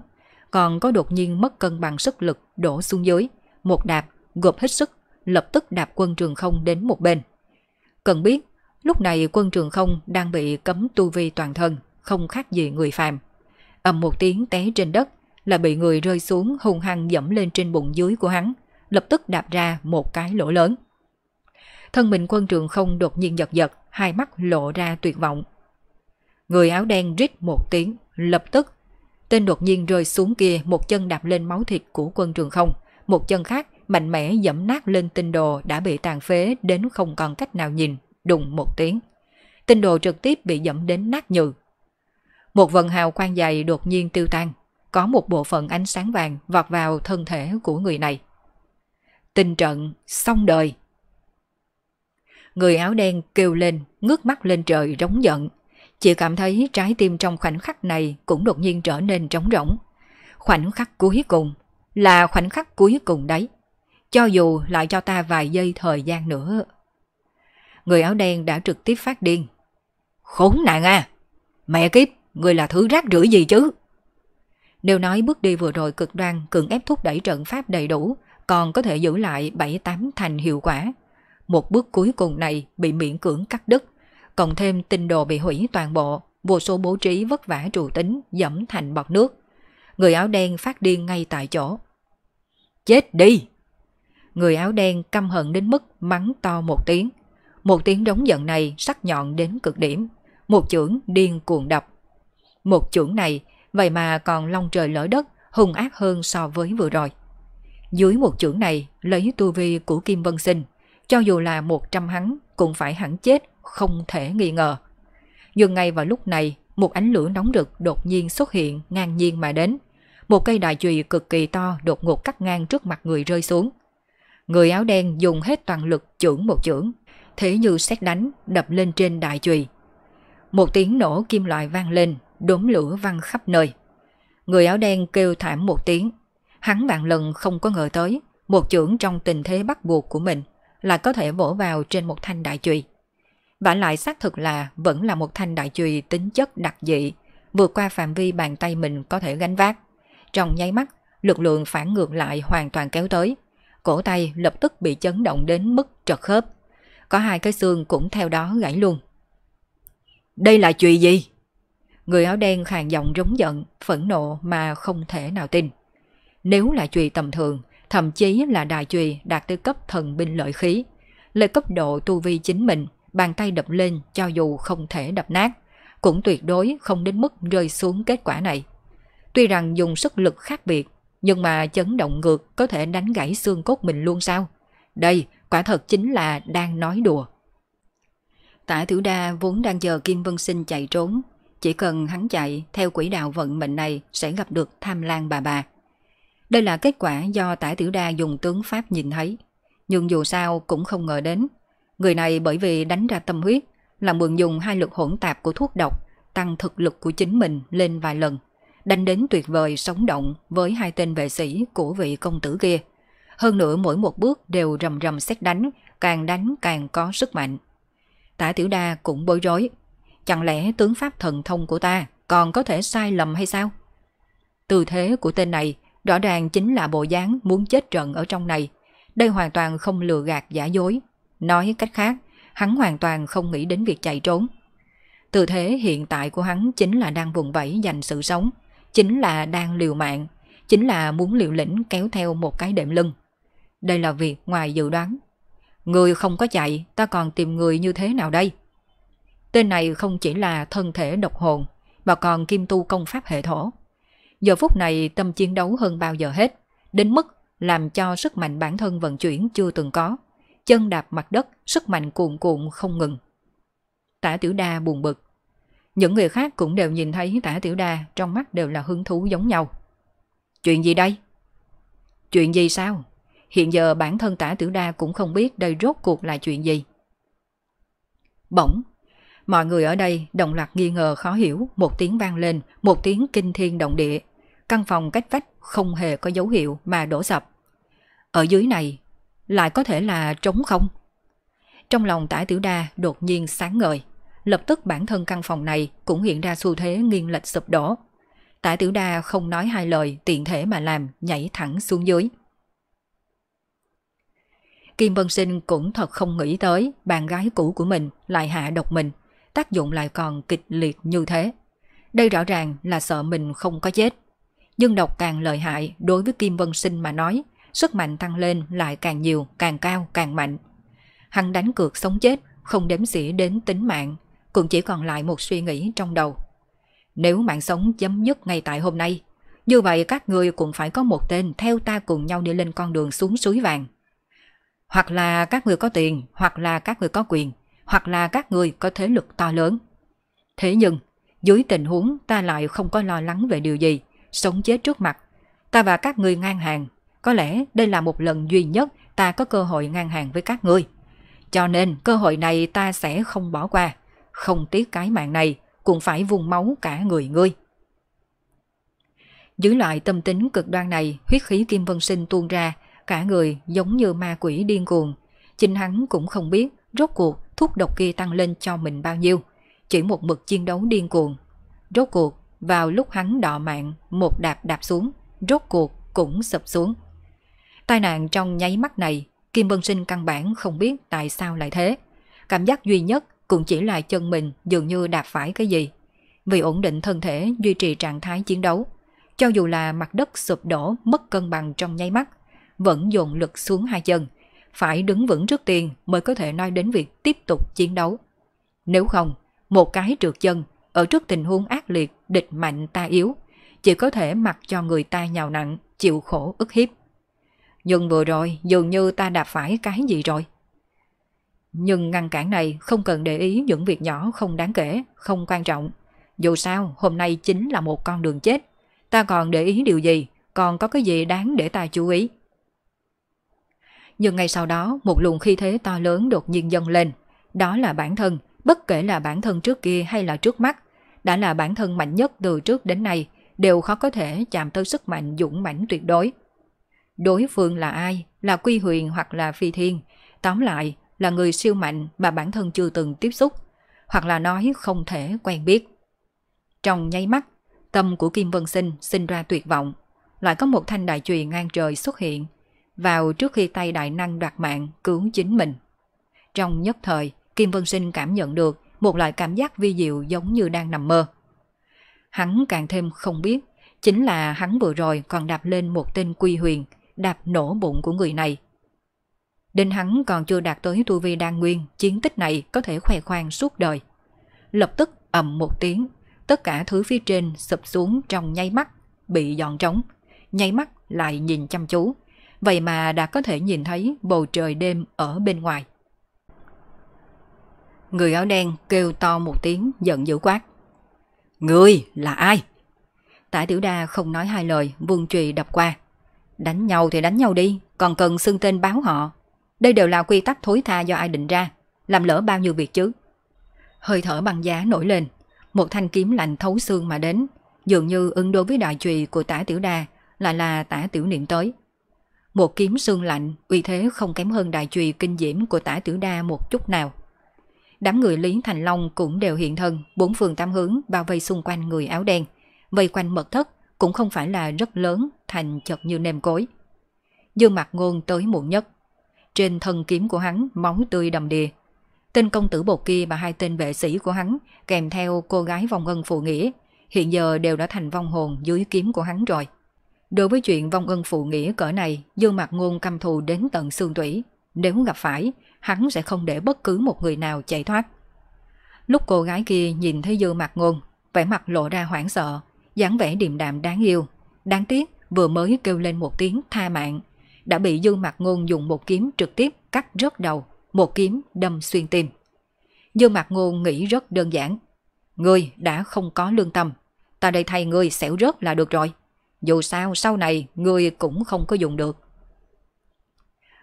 còn có đột nhiên mất cân bằng sức lực đổ xuống dưới, một đạp, gộp hết sức, lập tức đạp quân trường không đến một bên. Cần biết, lúc này quân trường không đang bị cấm tu vi toàn thân, không khác gì người phàm. Ầm một tiếng té trên đất là bị người rơi xuống hung hăng dẫm lên trên bụng dưới của hắn, lập tức đạp ra một cái lỗ lớn thân mình quân trường không đột nhiên giật giật, hai mắt lộ ra tuyệt vọng. Người áo đen rít một tiếng, lập tức, tên đột nhiên rơi xuống kia một chân đạp lên máu thịt của quân trường không, một chân khác mạnh mẽ dẫm nát lên tinh đồ đã bị tàn phế đến không còn cách nào nhìn, đùng một tiếng. Tinh đồ trực tiếp bị dẫm đến nát nhừ. Một vần hào quang dày đột nhiên tiêu tan, có một bộ phận ánh sáng vàng vọt vào thân thể của người này. Tình trận xong đời. Người áo đen kêu lên, ngước mắt lên trời rống giận. Chị cảm thấy trái tim trong khoảnh khắc này cũng đột nhiên trở nên trống rỗng. Khoảnh khắc cuối cùng là khoảnh khắc cuối cùng đấy. Cho dù lại cho ta vài giây thời gian nữa. Người áo đen đã trực tiếp phát điên. Khốn nạn à! Mẹ kiếp, người là thứ rác rưởi gì chứ? Nếu nói bước đi vừa rồi cực đoan, cường ép thúc đẩy trận pháp đầy đủ, còn có thể giữ lại 7-8 thành hiệu quả, một bước cuối cùng này bị miễn cưỡng cắt đứt, cộng thêm tinh đồ bị hủy toàn bộ, vô số bố trí vất vả trù tính dẫm thành bọt nước. Người áo đen phát điên ngay tại chỗ. Chết đi! Người áo đen căm hận đến mức mắng to một tiếng. Một tiếng đống giận này sắc nhọn đến cực điểm. Một chưởng điên cuồng đập. Một chưởng này, vậy mà còn long trời lỡ đất, hung ác hơn so với vừa rồi. Dưới một chưởng này, lấy tu vi của Kim Vân Sinh, cho dù là một trăm hắn cũng phải hẳn chết, không thể nghi ngờ. Nhưng ngay vào lúc này, một ánh lửa nóng rực đột nhiên xuất hiện ngang nhiên mà đến. Một cây đại chùy cực kỳ to đột ngột cắt ngang trước mặt người rơi xuống. Người áo đen dùng hết toàn lực chưởng một chưởng, thế như xét đánh đập lên trên đại chùy. Một tiếng nổ kim loại vang lên, đốm lửa văng khắp nơi. Người áo đen kêu thảm một tiếng. Hắn vạn lần không có ngờ tới, một chưởng trong tình thế bắt buộc của mình là có thể vỗ vào trên một thanh đại chùy. Và lại xác thực là vẫn là một thanh đại chùy tính chất đặc dị, vượt qua phạm vi bàn tay mình có thể gánh vác. Trong nháy mắt, lực lượng phản ngược lại hoàn toàn kéo tới. Cổ tay lập tức bị chấn động đến mức trật khớp. Có hai cái xương cũng theo đó gãy luôn. Đây là chùy gì? Người áo đen khàn giọng rống giận, phẫn nộ mà không thể nào tin. Nếu là chùy tầm thường thậm chí là đà chùy đạt tới cấp thần binh lợi khí. Lấy cấp độ tu vi chính mình, bàn tay đập lên cho dù không thể đập nát, cũng tuyệt đối không đến mức rơi xuống kết quả này. Tuy rằng dùng sức lực khác biệt, nhưng mà chấn động ngược có thể đánh gãy xương cốt mình luôn sao? Đây, quả thật chính là đang nói đùa. Tả Tiểu Đa vốn đang chờ Kim Vân Sinh chạy trốn, chỉ cần hắn chạy theo quỹ đạo vận mệnh này sẽ gặp được tham lan bà bà. Đây là kết quả do tả tiểu đa dùng tướng Pháp nhìn thấy. Nhưng dù sao cũng không ngờ đến. Người này bởi vì đánh ra tâm huyết là mượn dùng hai lực hỗn tạp của thuốc độc tăng thực lực của chính mình lên vài lần. Đánh đến tuyệt vời sống động với hai tên vệ sĩ của vị công tử kia. Hơn nữa mỗi một bước đều rầm rầm xét đánh, càng đánh càng có sức mạnh. Tả tiểu đa cũng bối rối. Chẳng lẽ tướng pháp thần thông của ta còn có thể sai lầm hay sao? từ thế của tên này Rõ ràng chính là bộ dáng muốn chết trận ở trong này. Đây hoàn toàn không lừa gạt giả dối. Nói cách khác, hắn hoàn toàn không nghĩ đến việc chạy trốn. Tư thế hiện tại của hắn chính là đang vùng vẫy giành sự sống, chính là đang liều mạng, chính là muốn liều lĩnh kéo theo một cái đệm lưng. Đây là việc ngoài dự đoán. Người không có chạy, ta còn tìm người như thế nào đây? Tên này không chỉ là thân thể độc hồn, mà còn kim tu công pháp hệ thổ. Giờ phút này tâm chiến đấu hơn bao giờ hết, đến mức làm cho sức mạnh bản thân vận chuyển chưa từng có. Chân đạp mặt đất, sức mạnh cuộn cuộn không ngừng. Tả Tiểu Đa buồn bực. Những người khác cũng đều nhìn thấy Tả Tiểu Đa trong mắt đều là hứng thú giống nhau. Chuyện gì đây? Chuyện gì sao? Hiện giờ bản thân Tả Tiểu Đa cũng không biết đây rốt cuộc là chuyện gì. Bỗng, mọi người ở đây đồng loạt nghi ngờ khó hiểu, một tiếng vang lên, một tiếng kinh thiên động địa căn phòng cách vách không hề có dấu hiệu mà đổ sập. Ở dưới này, lại có thể là trống không? Trong lòng tả tiểu đa đột nhiên sáng ngời, lập tức bản thân căn phòng này cũng hiện ra xu thế nghiêng lệch sụp đổ. Tả tiểu đa không nói hai lời tiện thể mà làm nhảy thẳng xuống dưới. Kim Vân Sinh cũng thật không nghĩ tới bạn gái cũ của mình lại hạ độc mình, tác dụng lại còn kịch liệt như thế. Đây rõ ràng là sợ mình không có chết nhưng độc càng lợi hại đối với Kim Vân Sinh mà nói, sức mạnh tăng lên lại càng nhiều, càng cao, càng mạnh. Hắn đánh cược sống chết, không đếm xỉa đến tính mạng, cũng chỉ còn lại một suy nghĩ trong đầu. Nếu mạng sống chấm dứt ngay tại hôm nay, như vậy các người cũng phải có một tên theo ta cùng nhau đi lên con đường xuống suối vàng. Hoặc là các người có tiền, hoặc là các người có quyền, hoặc là các người có thế lực to lớn. Thế nhưng, dưới tình huống ta lại không có lo lắng về điều gì, sống chết trước mặt. Ta và các người ngang hàng, có lẽ đây là một lần duy nhất ta có cơ hội ngang hàng với các ngươi. Cho nên cơ hội này ta sẽ không bỏ qua, không tiếc cái mạng này, cũng phải vùng máu cả người ngươi. Dưới loại tâm tính cực đoan này, huyết khí Kim Vân Sinh tuôn ra, cả người giống như ma quỷ điên cuồng. Chính hắn cũng không biết rốt cuộc thuốc độc kia tăng lên cho mình bao nhiêu, chỉ một mực chiến đấu điên cuồng. Rốt cuộc vào lúc hắn đọ mạng một đạp đạp xuống, rốt cuộc cũng sụp xuống. Tai nạn trong nháy mắt này, Kim Vân Sinh căn bản không biết tại sao lại thế. Cảm giác duy nhất cũng chỉ là chân mình dường như đạp phải cái gì. Vì ổn định thân thể duy trì trạng thái chiến đấu, cho dù là mặt đất sụp đổ mất cân bằng trong nháy mắt, vẫn dồn lực xuống hai chân, phải đứng vững trước tiên mới có thể nói đến việc tiếp tục chiến đấu. Nếu không, một cái trượt chân ở trước tình huống ác liệt, địch mạnh ta yếu, chỉ có thể mặc cho người ta nhào nặng, chịu khổ ức hiếp. Nhưng vừa rồi dường như ta đã phải cái gì rồi. Nhưng ngăn cản này không cần để ý những việc nhỏ không đáng kể, không quan trọng. Dù sao, hôm nay chính là một con đường chết. Ta còn để ý điều gì, còn có cái gì đáng để ta chú ý. Nhưng ngay sau đó, một luồng khí thế to lớn đột nhiên dâng lên. Đó là bản thân, bất kể là bản thân trước kia hay là trước mắt, đã là bản thân mạnh nhất từ trước đến nay, đều khó có thể chạm tới sức mạnh dũng mãnh tuyệt đối. Đối phương là ai, là quy huyền hoặc là phi thiên, tóm lại là người siêu mạnh mà bản thân chưa từng tiếp xúc, hoặc là nói không thể quen biết. Trong nháy mắt, tâm của Kim Vân Sinh sinh ra tuyệt vọng, lại có một thanh đại chùy ngang trời xuất hiện, vào trước khi tay đại năng đoạt mạng cứu chính mình. Trong nhất thời, Kim Vân Sinh cảm nhận được một loại cảm giác vi diệu giống như đang nằm mơ. Hắn càng thêm không biết, chính là hắn vừa rồi còn đạp lên một tên quy huyền, đạp nổ bụng của người này. Đến hắn còn chưa đạt tới tu vi đan nguyên, chiến tích này có thể khoe khoang suốt đời. Lập tức ầm một tiếng, tất cả thứ phía trên sụp xuống trong nháy mắt, bị dọn trống, nháy mắt lại nhìn chăm chú. Vậy mà đã có thể nhìn thấy bầu trời đêm ở bên ngoài. Người áo đen kêu to một tiếng giận dữ quát. Người là ai? Tả tiểu đa không nói hai lời, vuông trùy đập qua. Đánh nhau thì đánh nhau đi, còn cần xưng tên báo họ. Đây đều là quy tắc thối tha do ai định ra, làm lỡ bao nhiêu việc chứ. Hơi thở băng giá nổi lên, một thanh kiếm lạnh thấu xương mà đến, dường như ứng đối với đại trùy của tả tiểu đa là là tả tiểu niệm tới. Một kiếm xương lạnh, uy thế không kém hơn đại trùy kinh diễm của tả tiểu đa một chút nào đám người Lý Thành Long cũng đều hiện thân, bốn phường tam hướng bao vây xung quanh người áo đen. Vây quanh mật thất cũng không phải là rất lớn, thành chật như nêm cối. Dương mặt ngôn tới muộn nhất. Trên thân kiếm của hắn máu tươi đầm đìa. Tên công tử bột kia và hai tên vệ sĩ của hắn kèm theo cô gái vong ân phụ nghĩa hiện giờ đều đã thành vong hồn dưới kiếm của hắn rồi. Đối với chuyện vong ân phụ nghĩa cỡ này, Dương mặt Ngôn căm thù đến tận xương tủy. Nếu gặp phải, hắn sẽ không để bất cứ một người nào chạy thoát. Lúc cô gái kia nhìn thấy dư mặt ngôn, vẻ mặt lộ ra hoảng sợ, dáng vẻ điềm đạm đáng yêu. Đáng tiếc, vừa mới kêu lên một tiếng tha mạng, đã bị dư mặt ngôn dùng một kiếm trực tiếp cắt rớt đầu, một kiếm đâm xuyên tim. Dư mặt ngôn nghĩ rất đơn giản. người đã không có lương tâm, ta đây thay người xẻo rớt là được rồi. Dù sao sau này người cũng không có dùng được.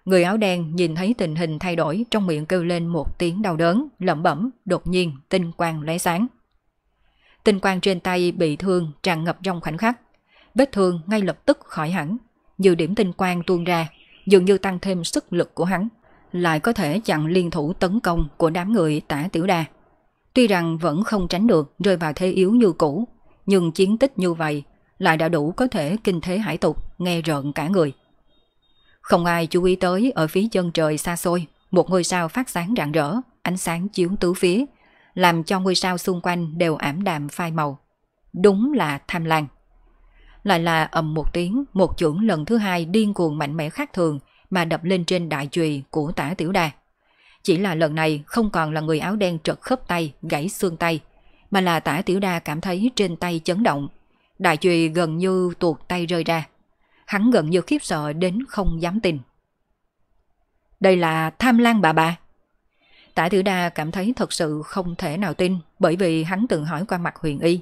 Người áo đen nhìn thấy tình hình thay đổi trong miệng kêu lên một tiếng đau đớn, lẩm bẩm, đột nhiên tinh quang lóe sáng. Tinh quang trên tay bị thương tràn ngập trong khoảnh khắc. Vết thương ngay lập tức khỏi hẳn, nhiều điểm tinh quang tuôn ra, dường như tăng thêm sức lực của hắn, lại có thể chặn liên thủ tấn công của đám người tả tiểu đà. Tuy rằng vẫn không tránh được rơi vào thế yếu như cũ, nhưng chiến tích như vậy lại đã đủ có thể kinh thế hải tục, nghe rợn cả người. Không ai chú ý tới ở phía chân trời xa xôi, một ngôi sao phát sáng rạng rỡ, ánh sáng chiếu tứ phía, làm cho ngôi sao xung quanh đều ảm đạm phai màu. Đúng là tham lam. Lại là ầm một tiếng, một chuẩn lần thứ hai điên cuồng mạnh mẽ khác thường mà đập lên trên đại chùy của tả tiểu đà. Chỉ là lần này không còn là người áo đen trật khớp tay, gãy xương tay, mà là tả tiểu đa cảm thấy trên tay chấn động. Đại chùy gần như tuột tay rơi ra hắn gần như khiếp sợ đến không dám tin. Đây là tham lan bà bà. Tả tử Đa cảm thấy thật sự không thể nào tin bởi vì hắn từng hỏi qua mặt huyền y.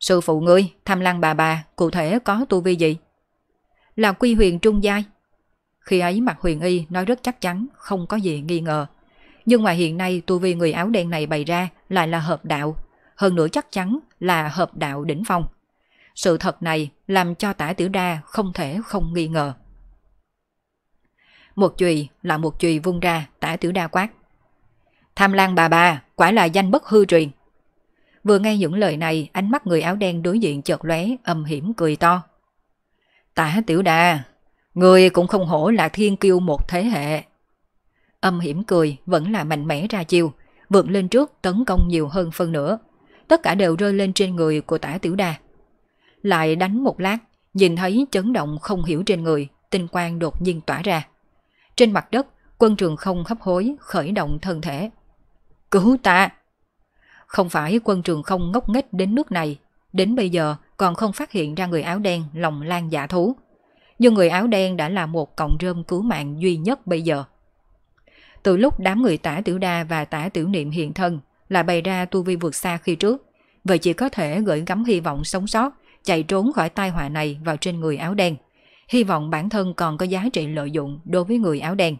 Sư phụ ngươi, tham lan bà bà, cụ thể có tu vi gì? Là quy huyền trung giai. Khi ấy mặt huyền y nói rất chắc chắn, không có gì nghi ngờ. Nhưng mà hiện nay tu vi người áo đen này bày ra lại là hợp đạo, hơn nữa chắc chắn là hợp đạo đỉnh phong. Sự thật này làm cho tả tiểu đa không thể không nghi ngờ. Một chùy là một chùy vung ra, tả tiểu đa quát. Tham lang bà bà, quả là danh bất hư truyền. Vừa nghe những lời này, ánh mắt người áo đen đối diện chợt lóe âm hiểm cười to. Tả tiểu đa, người cũng không hổ là thiên kiêu một thế hệ. Âm hiểm cười vẫn là mạnh mẽ ra chiêu, vượt lên trước tấn công nhiều hơn phân nữa. Tất cả đều rơi lên trên người của tả tiểu đa lại đánh một lát, nhìn thấy chấn động không hiểu trên người, tinh quang đột nhiên tỏa ra. Trên mặt đất, quân trường không hấp hối, khởi động thân thể. Cứu ta! Không phải quân trường không ngốc nghếch đến nước này, đến bây giờ còn không phát hiện ra người áo đen lòng lan giả dạ thú. Nhưng người áo đen đã là một cọng rơm cứu mạng duy nhất bây giờ. Từ lúc đám người tả tiểu đa và tả tiểu niệm hiện thân là bày ra tu vi vượt xa khi trước, vậy chỉ có thể gửi gắm hy vọng sống sót chạy trốn khỏi tai họa này vào trên người áo đen. Hy vọng bản thân còn có giá trị lợi dụng đối với người áo đen.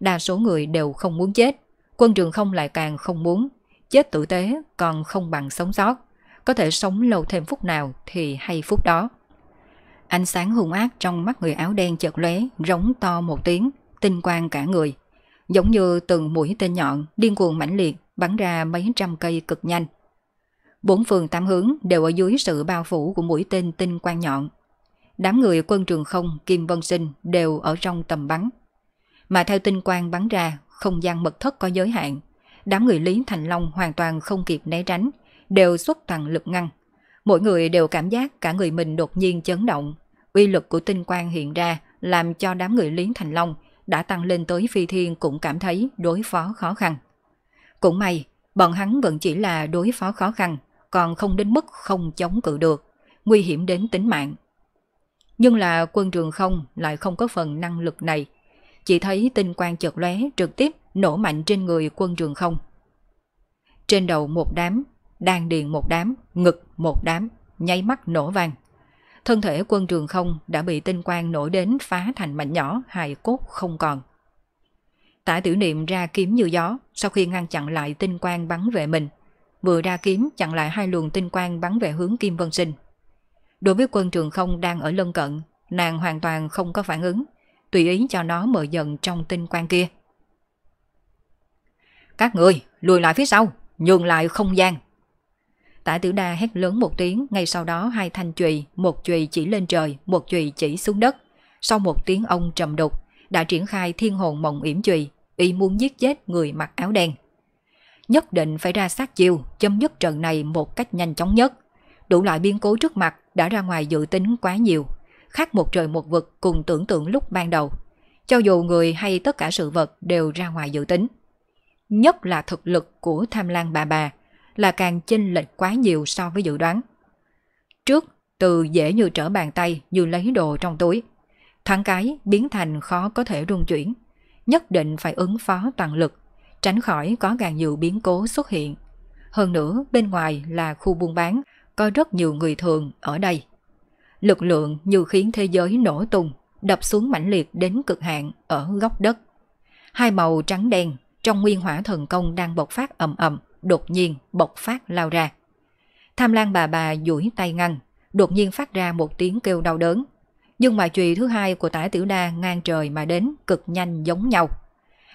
Đa số người đều không muốn chết, quân trường không lại càng không muốn. Chết tử tế còn không bằng sống sót, có thể sống lâu thêm phút nào thì hay phút đó. Ánh sáng hung ác trong mắt người áo đen chợt lóe, rống to một tiếng, tinh quang cả người. Giống như từng mũi tên nhọn, điên cuồng mãnh liệt, bắn ra mấy trăm cây cực nhanh. Bốn phường tám hướng đều ở dưới sự bao phủ của mũi tên tinh quang nhọn. Đám người quân trường không Kim Vân Sinh đều ở trong tầm bắn. Mà theo tinh quang bắn ra, không gian mật thất có giới hạn. Đám người Lý Thành Long hoàn toàn không kịp né tránh, đều xuất toàn lực ngăn. Mỗi người đều cảm giác cả người mình đột nhiên chấn động. Uy lực của tinh quang hiện ra làm cho đám người Lý Thành Long đã tăng lên tới phi thiên cũng cảm thấy đối phó khó khăn. Cũng may, bọn hắn vẫn chỉ là đối phó khó khăn còn không đến mức không chống cự được, nguy hiểm đến tính mạng. Nhưng là quân trường không lại không có phần năng lực này. Chỉ thấy tinh quang chợt lóe trực tiếp nổ mạnh trên người quân trường không. Trên đầu một đám, đan điền một đám, ngực một đám, nháy mắt nổ vàng. Thân thể quân trường không đã bị tinh quang nổi đến phá thành mảnh nhỏ, hài cốt không còn. Tả tiểu niệm ra kiếm như gió sau khi ngăn chặn lại tinh quang bắn về mình vừa ra kiếm chặn lại hai luồng tinh quang bắn về hướng Kim Vân Sinh. Đối với quân trường không đang ở lân cận, nàng hoàn toàn không có phản ứng, tùy ý cho nó mở dần trong tinh quang kia. Các người, lùi lại phía sau, nhường lại không gian. Tả tử đa hét lớn một tiếng, ngay sau đó hai thanh chùy, một chùy chỉ lên trời, một chùy chỉ xuống đất. Sau một tiếng ông trầm đục, đã triển khai thiên hồn mộng yểm chùy, y muốn giết chết người mặc áo đen nhất định phải ra sát chiêu, chấm dứt trận này một cách nhanh chóng nhất. Đủ loại biến cố trước mặt đã ra ngoài dự tính quá nhiều, khác một trời một vực cùng tưởng tượng lúc ban đầu. Cho dù người hay tất cả sự vật đều ra ngoài dự tính. Nhất là thực lực của tham lang bà bà là càng chênh lệch quá nhiều so với dự đoán. Trước, từ dễ như trở bàn tay như lấy đồ trong túi. Thoáng cái biến thành khó có thể rung chuyển. Nhất định phải ứng phó toàn lực tránh khỏi có càng nhiều biến cố xuất hiện. Hơn nữa, bên ngoài là khu buôn bán, có rất nhiều người thường ở đây. Lực lượng như khiến thế giới nổ tung, đập xuống mãnh liệt đến cực hạn ở góc đất. Hai màu trắng đen trong nguyên hỏa thần công đang bộc phát ầm ầm, đột nhiên bộc phát lao ra. Tham Lan bà bà duỗi tay ngăn, đột nhiên phát ra một tiếng kêu đau đớn. Nhưng mà chùy thứ hai của tả tiểu đa ngang trời mà đến cực nhanh giống nhau.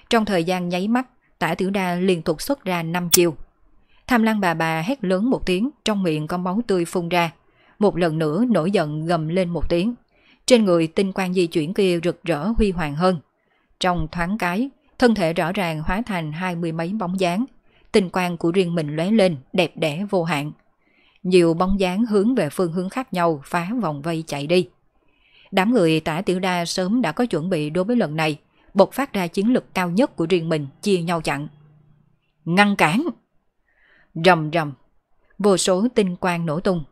Trong thời gian nháy mắt, Tả Tiểu Đa liên tục xuất ra 5 chiêu. Tham Lan bà bà hét lớn một tiếng, trong miệng có máu tươi phun ra. Một lần nữa nổi giận gầm lên một tiếng. Trên người tinh quang di chuyển kia rực rỡ huy hoàng hơn. Trong thoáng cái, thân thể rõ ràng hóa thành hai mươi mấy bóng dáng. Tinh quang của riêng mình lóe lên, đẹp đẽ vô hạn. Nhiều bóng dáng hướng về phương hướng khác nhau phá vòng vây chạy đi. Đám người tả tiểu đa sớm đã có chuẩn bị đối với lần này, bộc phát ra chiến lực cao nhất của riêng mình chia nhau chặn. Ngăn cản! Rầm rầm, vô số tinh quang nổ tung.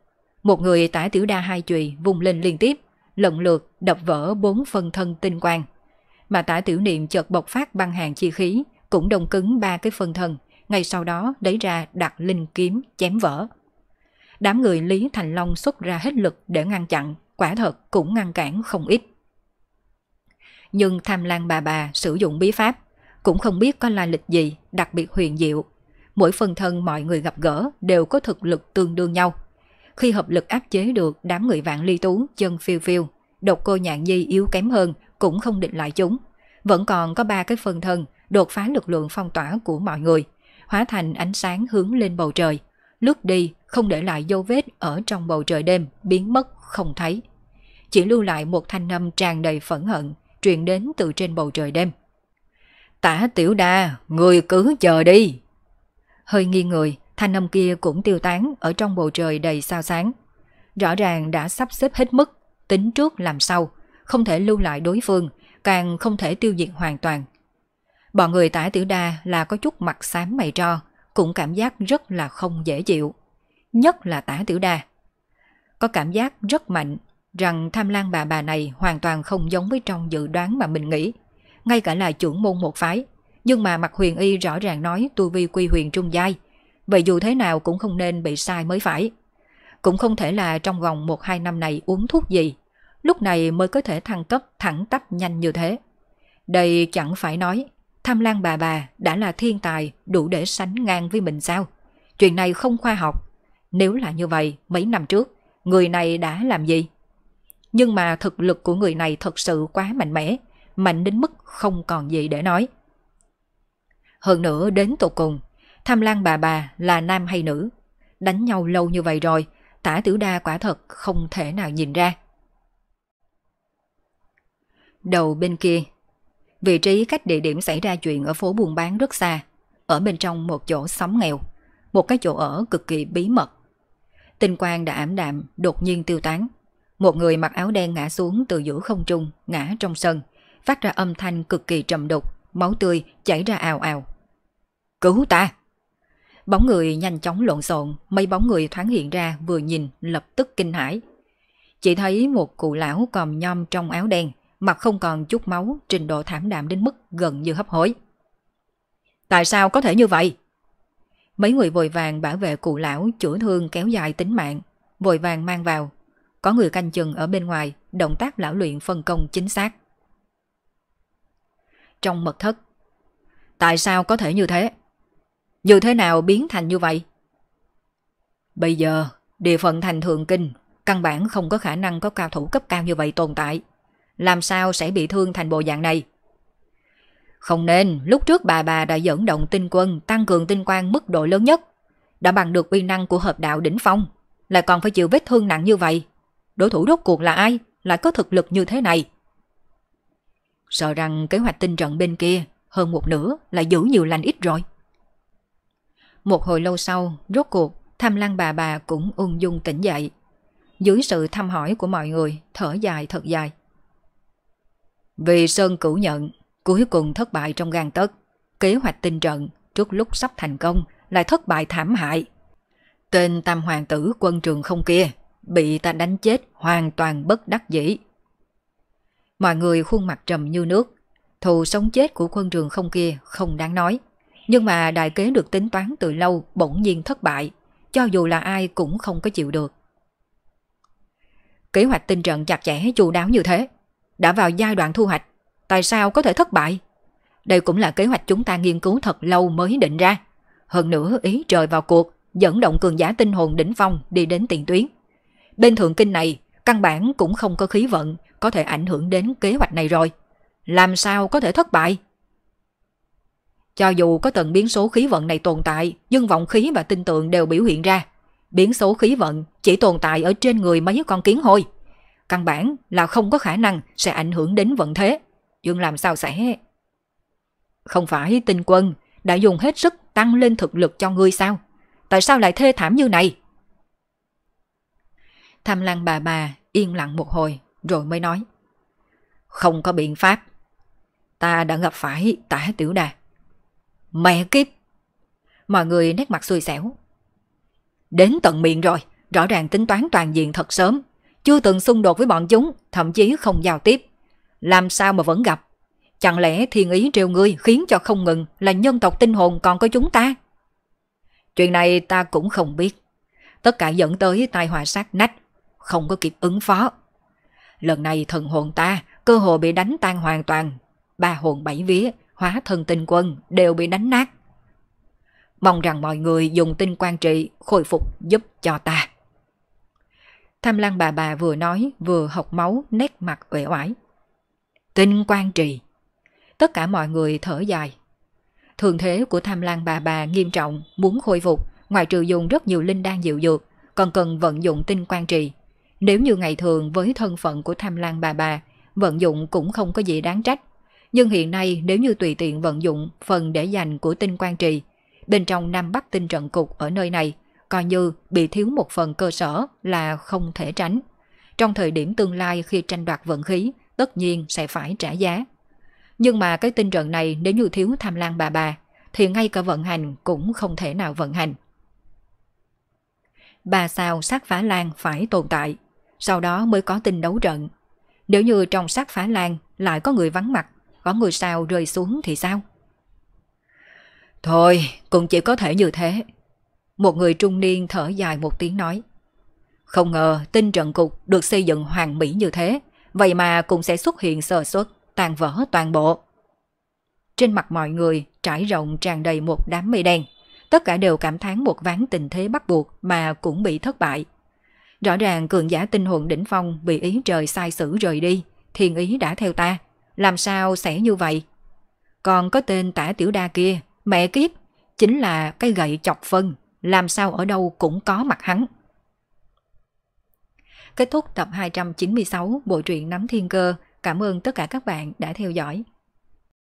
Một người tả tiểu đa hai chùy vùng lên liên tiếp, lần lượt đập vỡ bốn phần thân tinh quang. Mà tả tiểu niệm chợt bộc phát băng hàng chi khí, cũng đông cứng ba cái phần thân, ngay sau đó lấy ra đặt linh kiếm chém vỡ. Đám người Lý Thành Long xuất ra hết lực để ngăn chặn, quả thật cũng ngăn cản không ít nhưng tham lan bà bà sử dụng bí pháp, cũng không biết có là lịch gì đặc biệt huyền diệu. Mỗi phần thân mọi người gặp gỡ đều có thực lực tương đương nhau. Khi hợp lực áp chế được đám người vạn ly tú chân phiêu phiêu, độc cô nhạn di yếu kém hơn cũng không định lại chúng. Vẫn còn có ba cái phần thân đột phá lực lượng phong tỏa của mọi người, hóa thành ánh sáng hướng lên bầu trời, lướt đi không để lại dấu vết ở trong bầu trời đêm, biến mất không thấy. Chỉ lưu lại một thanh âm tràn đầy phẫn hận truyền đến từ trên bầu trời đêm. Tả tiểu đa, người cứ chờ đi. Hơi nghi người, thanh âm kia cũng tiêu tán ở trong bầu trời đầy sao sáng. Rõ ràng đã sắp xếp hết mức, tính trước làm sau, không thể lưu lại đối phương, càng không thể tiêu diệt hoàn toàn. Bọn người tả tiểu đa là có chút mặt xám mày tro, cũng cảm giác rất là không dễ chịu. Nhất là tả tiểu đa. Có cảm giác rất mạnh rằng tham lan bà bà này hoàn toàn không giống với trong dự đoán mà mình nghĩ. Ngay cả là trưởng môn một phái, nhưng mà mặt huyền y rõ ràng nói tu vi quy huyền trung giai, vậy dù thế nào cũng không nên bị sai mới phải. Cũng không thể là trong vòng 1-2 năm này uống thuốc gì, lúc này mới có thể thăng cấp thẳng tắp nhanh như thế. Đây chẳng phải nói, tham lan bà bà đã là thiên tài đủ để sánh ngang với mình sao? Chuyện này không khoa học. Nếu là như vậy, mấy năm trước, người này đã làm gì? Nhưng mà thực lực của người này thật sự quá mạnh mẽ, mạnh đến mức không còn gì để nói. Hơn nữa đến tột cùng, tham lan bà bà là nam hay nữ? Đánh nhau lâu như vậy rồi, tả tử đa quả thật không thể nào nhìn ra. Đầu bên kia, vị trí cách địa điểm xảy ra chuyện ở phố buôn bán rất xa, ở bên trong một chỗ xóm nghèo, một cái chỗ ở cực kỳ bí mật. tình quang đã ảm đạm, đột nhiên tiêu tán, một người mặc áo đen ngã xuống từ giữa không trung, ngã trong sân, phát ra âm thanh cực kỳ trầm đục, máu tươi chảy ra ào ào. Cứu ta! Bóng người nhanh chóng lộn xộn, mấy bóng người thoáng hiện ra vừa nhìn lập tức kinh hãi. Chỉ thấy một cụ lão còm nhom trong áo đen, mặt không còn chút máu, trình độ thảm đạm đến mức gần như hấp hối. Tại sao có thể như vậy? Mấy người vội vàng bảo vệ cụ lão chữa thương kéo dài tính mạng, vội vàng mang vào có người canh chừng ở bên ngoài, động tác lão luyện phân công chính xác. Trong mật thất Tại sao có thể như thế? Như thế nào biến thành như vậy? Bây giờ, địa phận thành Thượng Kinh, căn bản không có khả năng có cao thủ cấp cao như vậy tồn tại. Làm sao sẽ bị thương thành bộ dạng này? Không nên, lúc trước bà bà đã dẫn động tinh quân tăng cường tinh quang mức độ lớn nhất, đã bằng được uy năng của hợp đạo đỉnh phong, lại còn phải chịu vết thương nặng như vậy, đối thủ rốt cuộc là ai, lại có thực lực như thế này. Sợ rằng kế hoạch tinh trận bên kia hơn một nửa là giữ nhiều lành ít rồi. Một hồi lâu sau, rốt cuộc, tham lang bà bà cũng ung dung tỉnh dậy. Dưới sự thăm hỏi của mọi người, thở dài thật dài. Vì Sơn cử nhận, cuối cùng thất bại trong gan tất. Kế hoạch tinh trận, trước lúc sắp thành công, lại thất bại thảm hại. Tên tam hoàng tử quân trường không kia bị ta đánh chết hoàn toàn bất đắc dĩ. Mọi người khuôn mặt trầm như nước, thù sống chết của quân trường không kia không đáng nói. Nhưng mà đại kế được tính toán từ lâu bỗng nhiên thất bại, cho dù là ai cũng không có chịu được. Kế hoạch tinh trận chặt chẽ chu đáo như thế, đã vào giai đoạn thu hoạch, tại sao có thể thất bại? Đây cũng là kế hoạch chúng ta nghiên cứu thật lâu mới định ra. Hơn nữa ý trời vào cuộc, dẫn động cường giả tinh hồn đỉnh phong đi đến tiền tuyến. Bên thượng kinh này, căn bản cũng không có khí vận, có thể ảnh hưởng đến kế hoạch này rồi. Làm sao có thể thất bại? Cho dù có tận biến số khí vận này tồn tại, nhưng vọng khí và tin tưởng đều biểu hiện ra. Biến số khí vận chỉ tồn tại ở trên người mấy con kiến hôi. Căn bản là không có khả năng sẽ ảnh hưởng đến vận thế. Dương làm sao sẽ... Không phải tinh quân đã dùng hết sức tăng lên thực lực cho ngươi sao? Tại sao lại thê thảm như này? Tham Lan bà bà yên lặng một hồi rồi mới nói. Không có biện pháp. Ta đã gặp phải tả tiểu đà. Mẹ kiếp! Mọi người nét mặt xui xẻo. Đến tận miệng rồi, rõ ràng tính toán toàn diện thật sớm. Chưa từng xung đột với bọn chúng, thậm chí không giao tiếp. Làm sao mà vẫn gặp? Chẳng lẽ thiên ý trêu ngươi khiến cho không ngừng là nhân tộc tinh hồn còn có chúng ta? Chuyện này ta cũng không biết. Tất cả dẫn tới tai họa sát nách không có kịp ứng phó. Lần này thần hồn ta cơ hồ bị đánh tan hoàn toàn, ba hồn bảy vía, hóa thân tinh quân đều bị đánh nát. Mong rằng mọi người dùng tinh quan trị khôi phục giúp cho ta. Tham Lan bà bà vừa nói vừa học máu nét mặt uể oải. Tinh quan trị Tất cả mọi người thở dài. Thường thế của Tham Lan bà bà nghiêm trọng, muốn khôi phục, ngoài trừ dùng rất nhiều linh đan dịu dược, còn cần vận dụng tinh quan trị. Nếu như ngày thường với thân phận của tham lang bà bà, vận dụng cũng không có gì đáng trách. Nhưng hiện nay nếu như tùy tiện vận dụng phần để dành của tinh quan trì, bên trong Nam Bắc tinh trận cục ở nơi này, coi như bị thiếu một phần cơ sở là không thể tránh. Trong thời điểm tương lai khi tranh đoạt vận khí, tất nhiên sẽ phải trả giá. Nhưng mà cái tinh trận này nếu như thiếu tham lang bà bà, thì ngay cả vận hành cũng không thể nào vận hành. Bà sao sát phá lan phải tồn tại sau đó mới có tình đấu trận. Nếu như trong sát phá lan lại có người vắng mặt, có người sao rơi xuống thì sao? Thôi, cũng chỉ có thể như thế. Một người trung niên thở dài một tiếng nói. Không ngờ tinh trận cục được xây dựng hoàn mỹ như thế, vậy mà cũng sẽ xuất hiện sơ suất, tàn vỡ toàn bộ. Trên mặt mọi người trải rộng tràn đầy một đám mây đen. Tất cả đều cảm thán một ván tình thế bắt buộc mà cũng bị thất bại. Rõ ràng cường giả tinh hồn đỉnh phong bị ý trời sai xử rời đi, thiên ý đã theo ta. Làm sao sẽ như vậy? Còn có tên tả tiểu đa kia, mẹ kiếp, chính là cái gậy chọc phân, làm sao ở đâu cũng có mặt hắn. Kết thúc tập 296 bộ truyện Nắm Thiên Cơ. Cảm ơn tất cả các bạn đã theo dõi.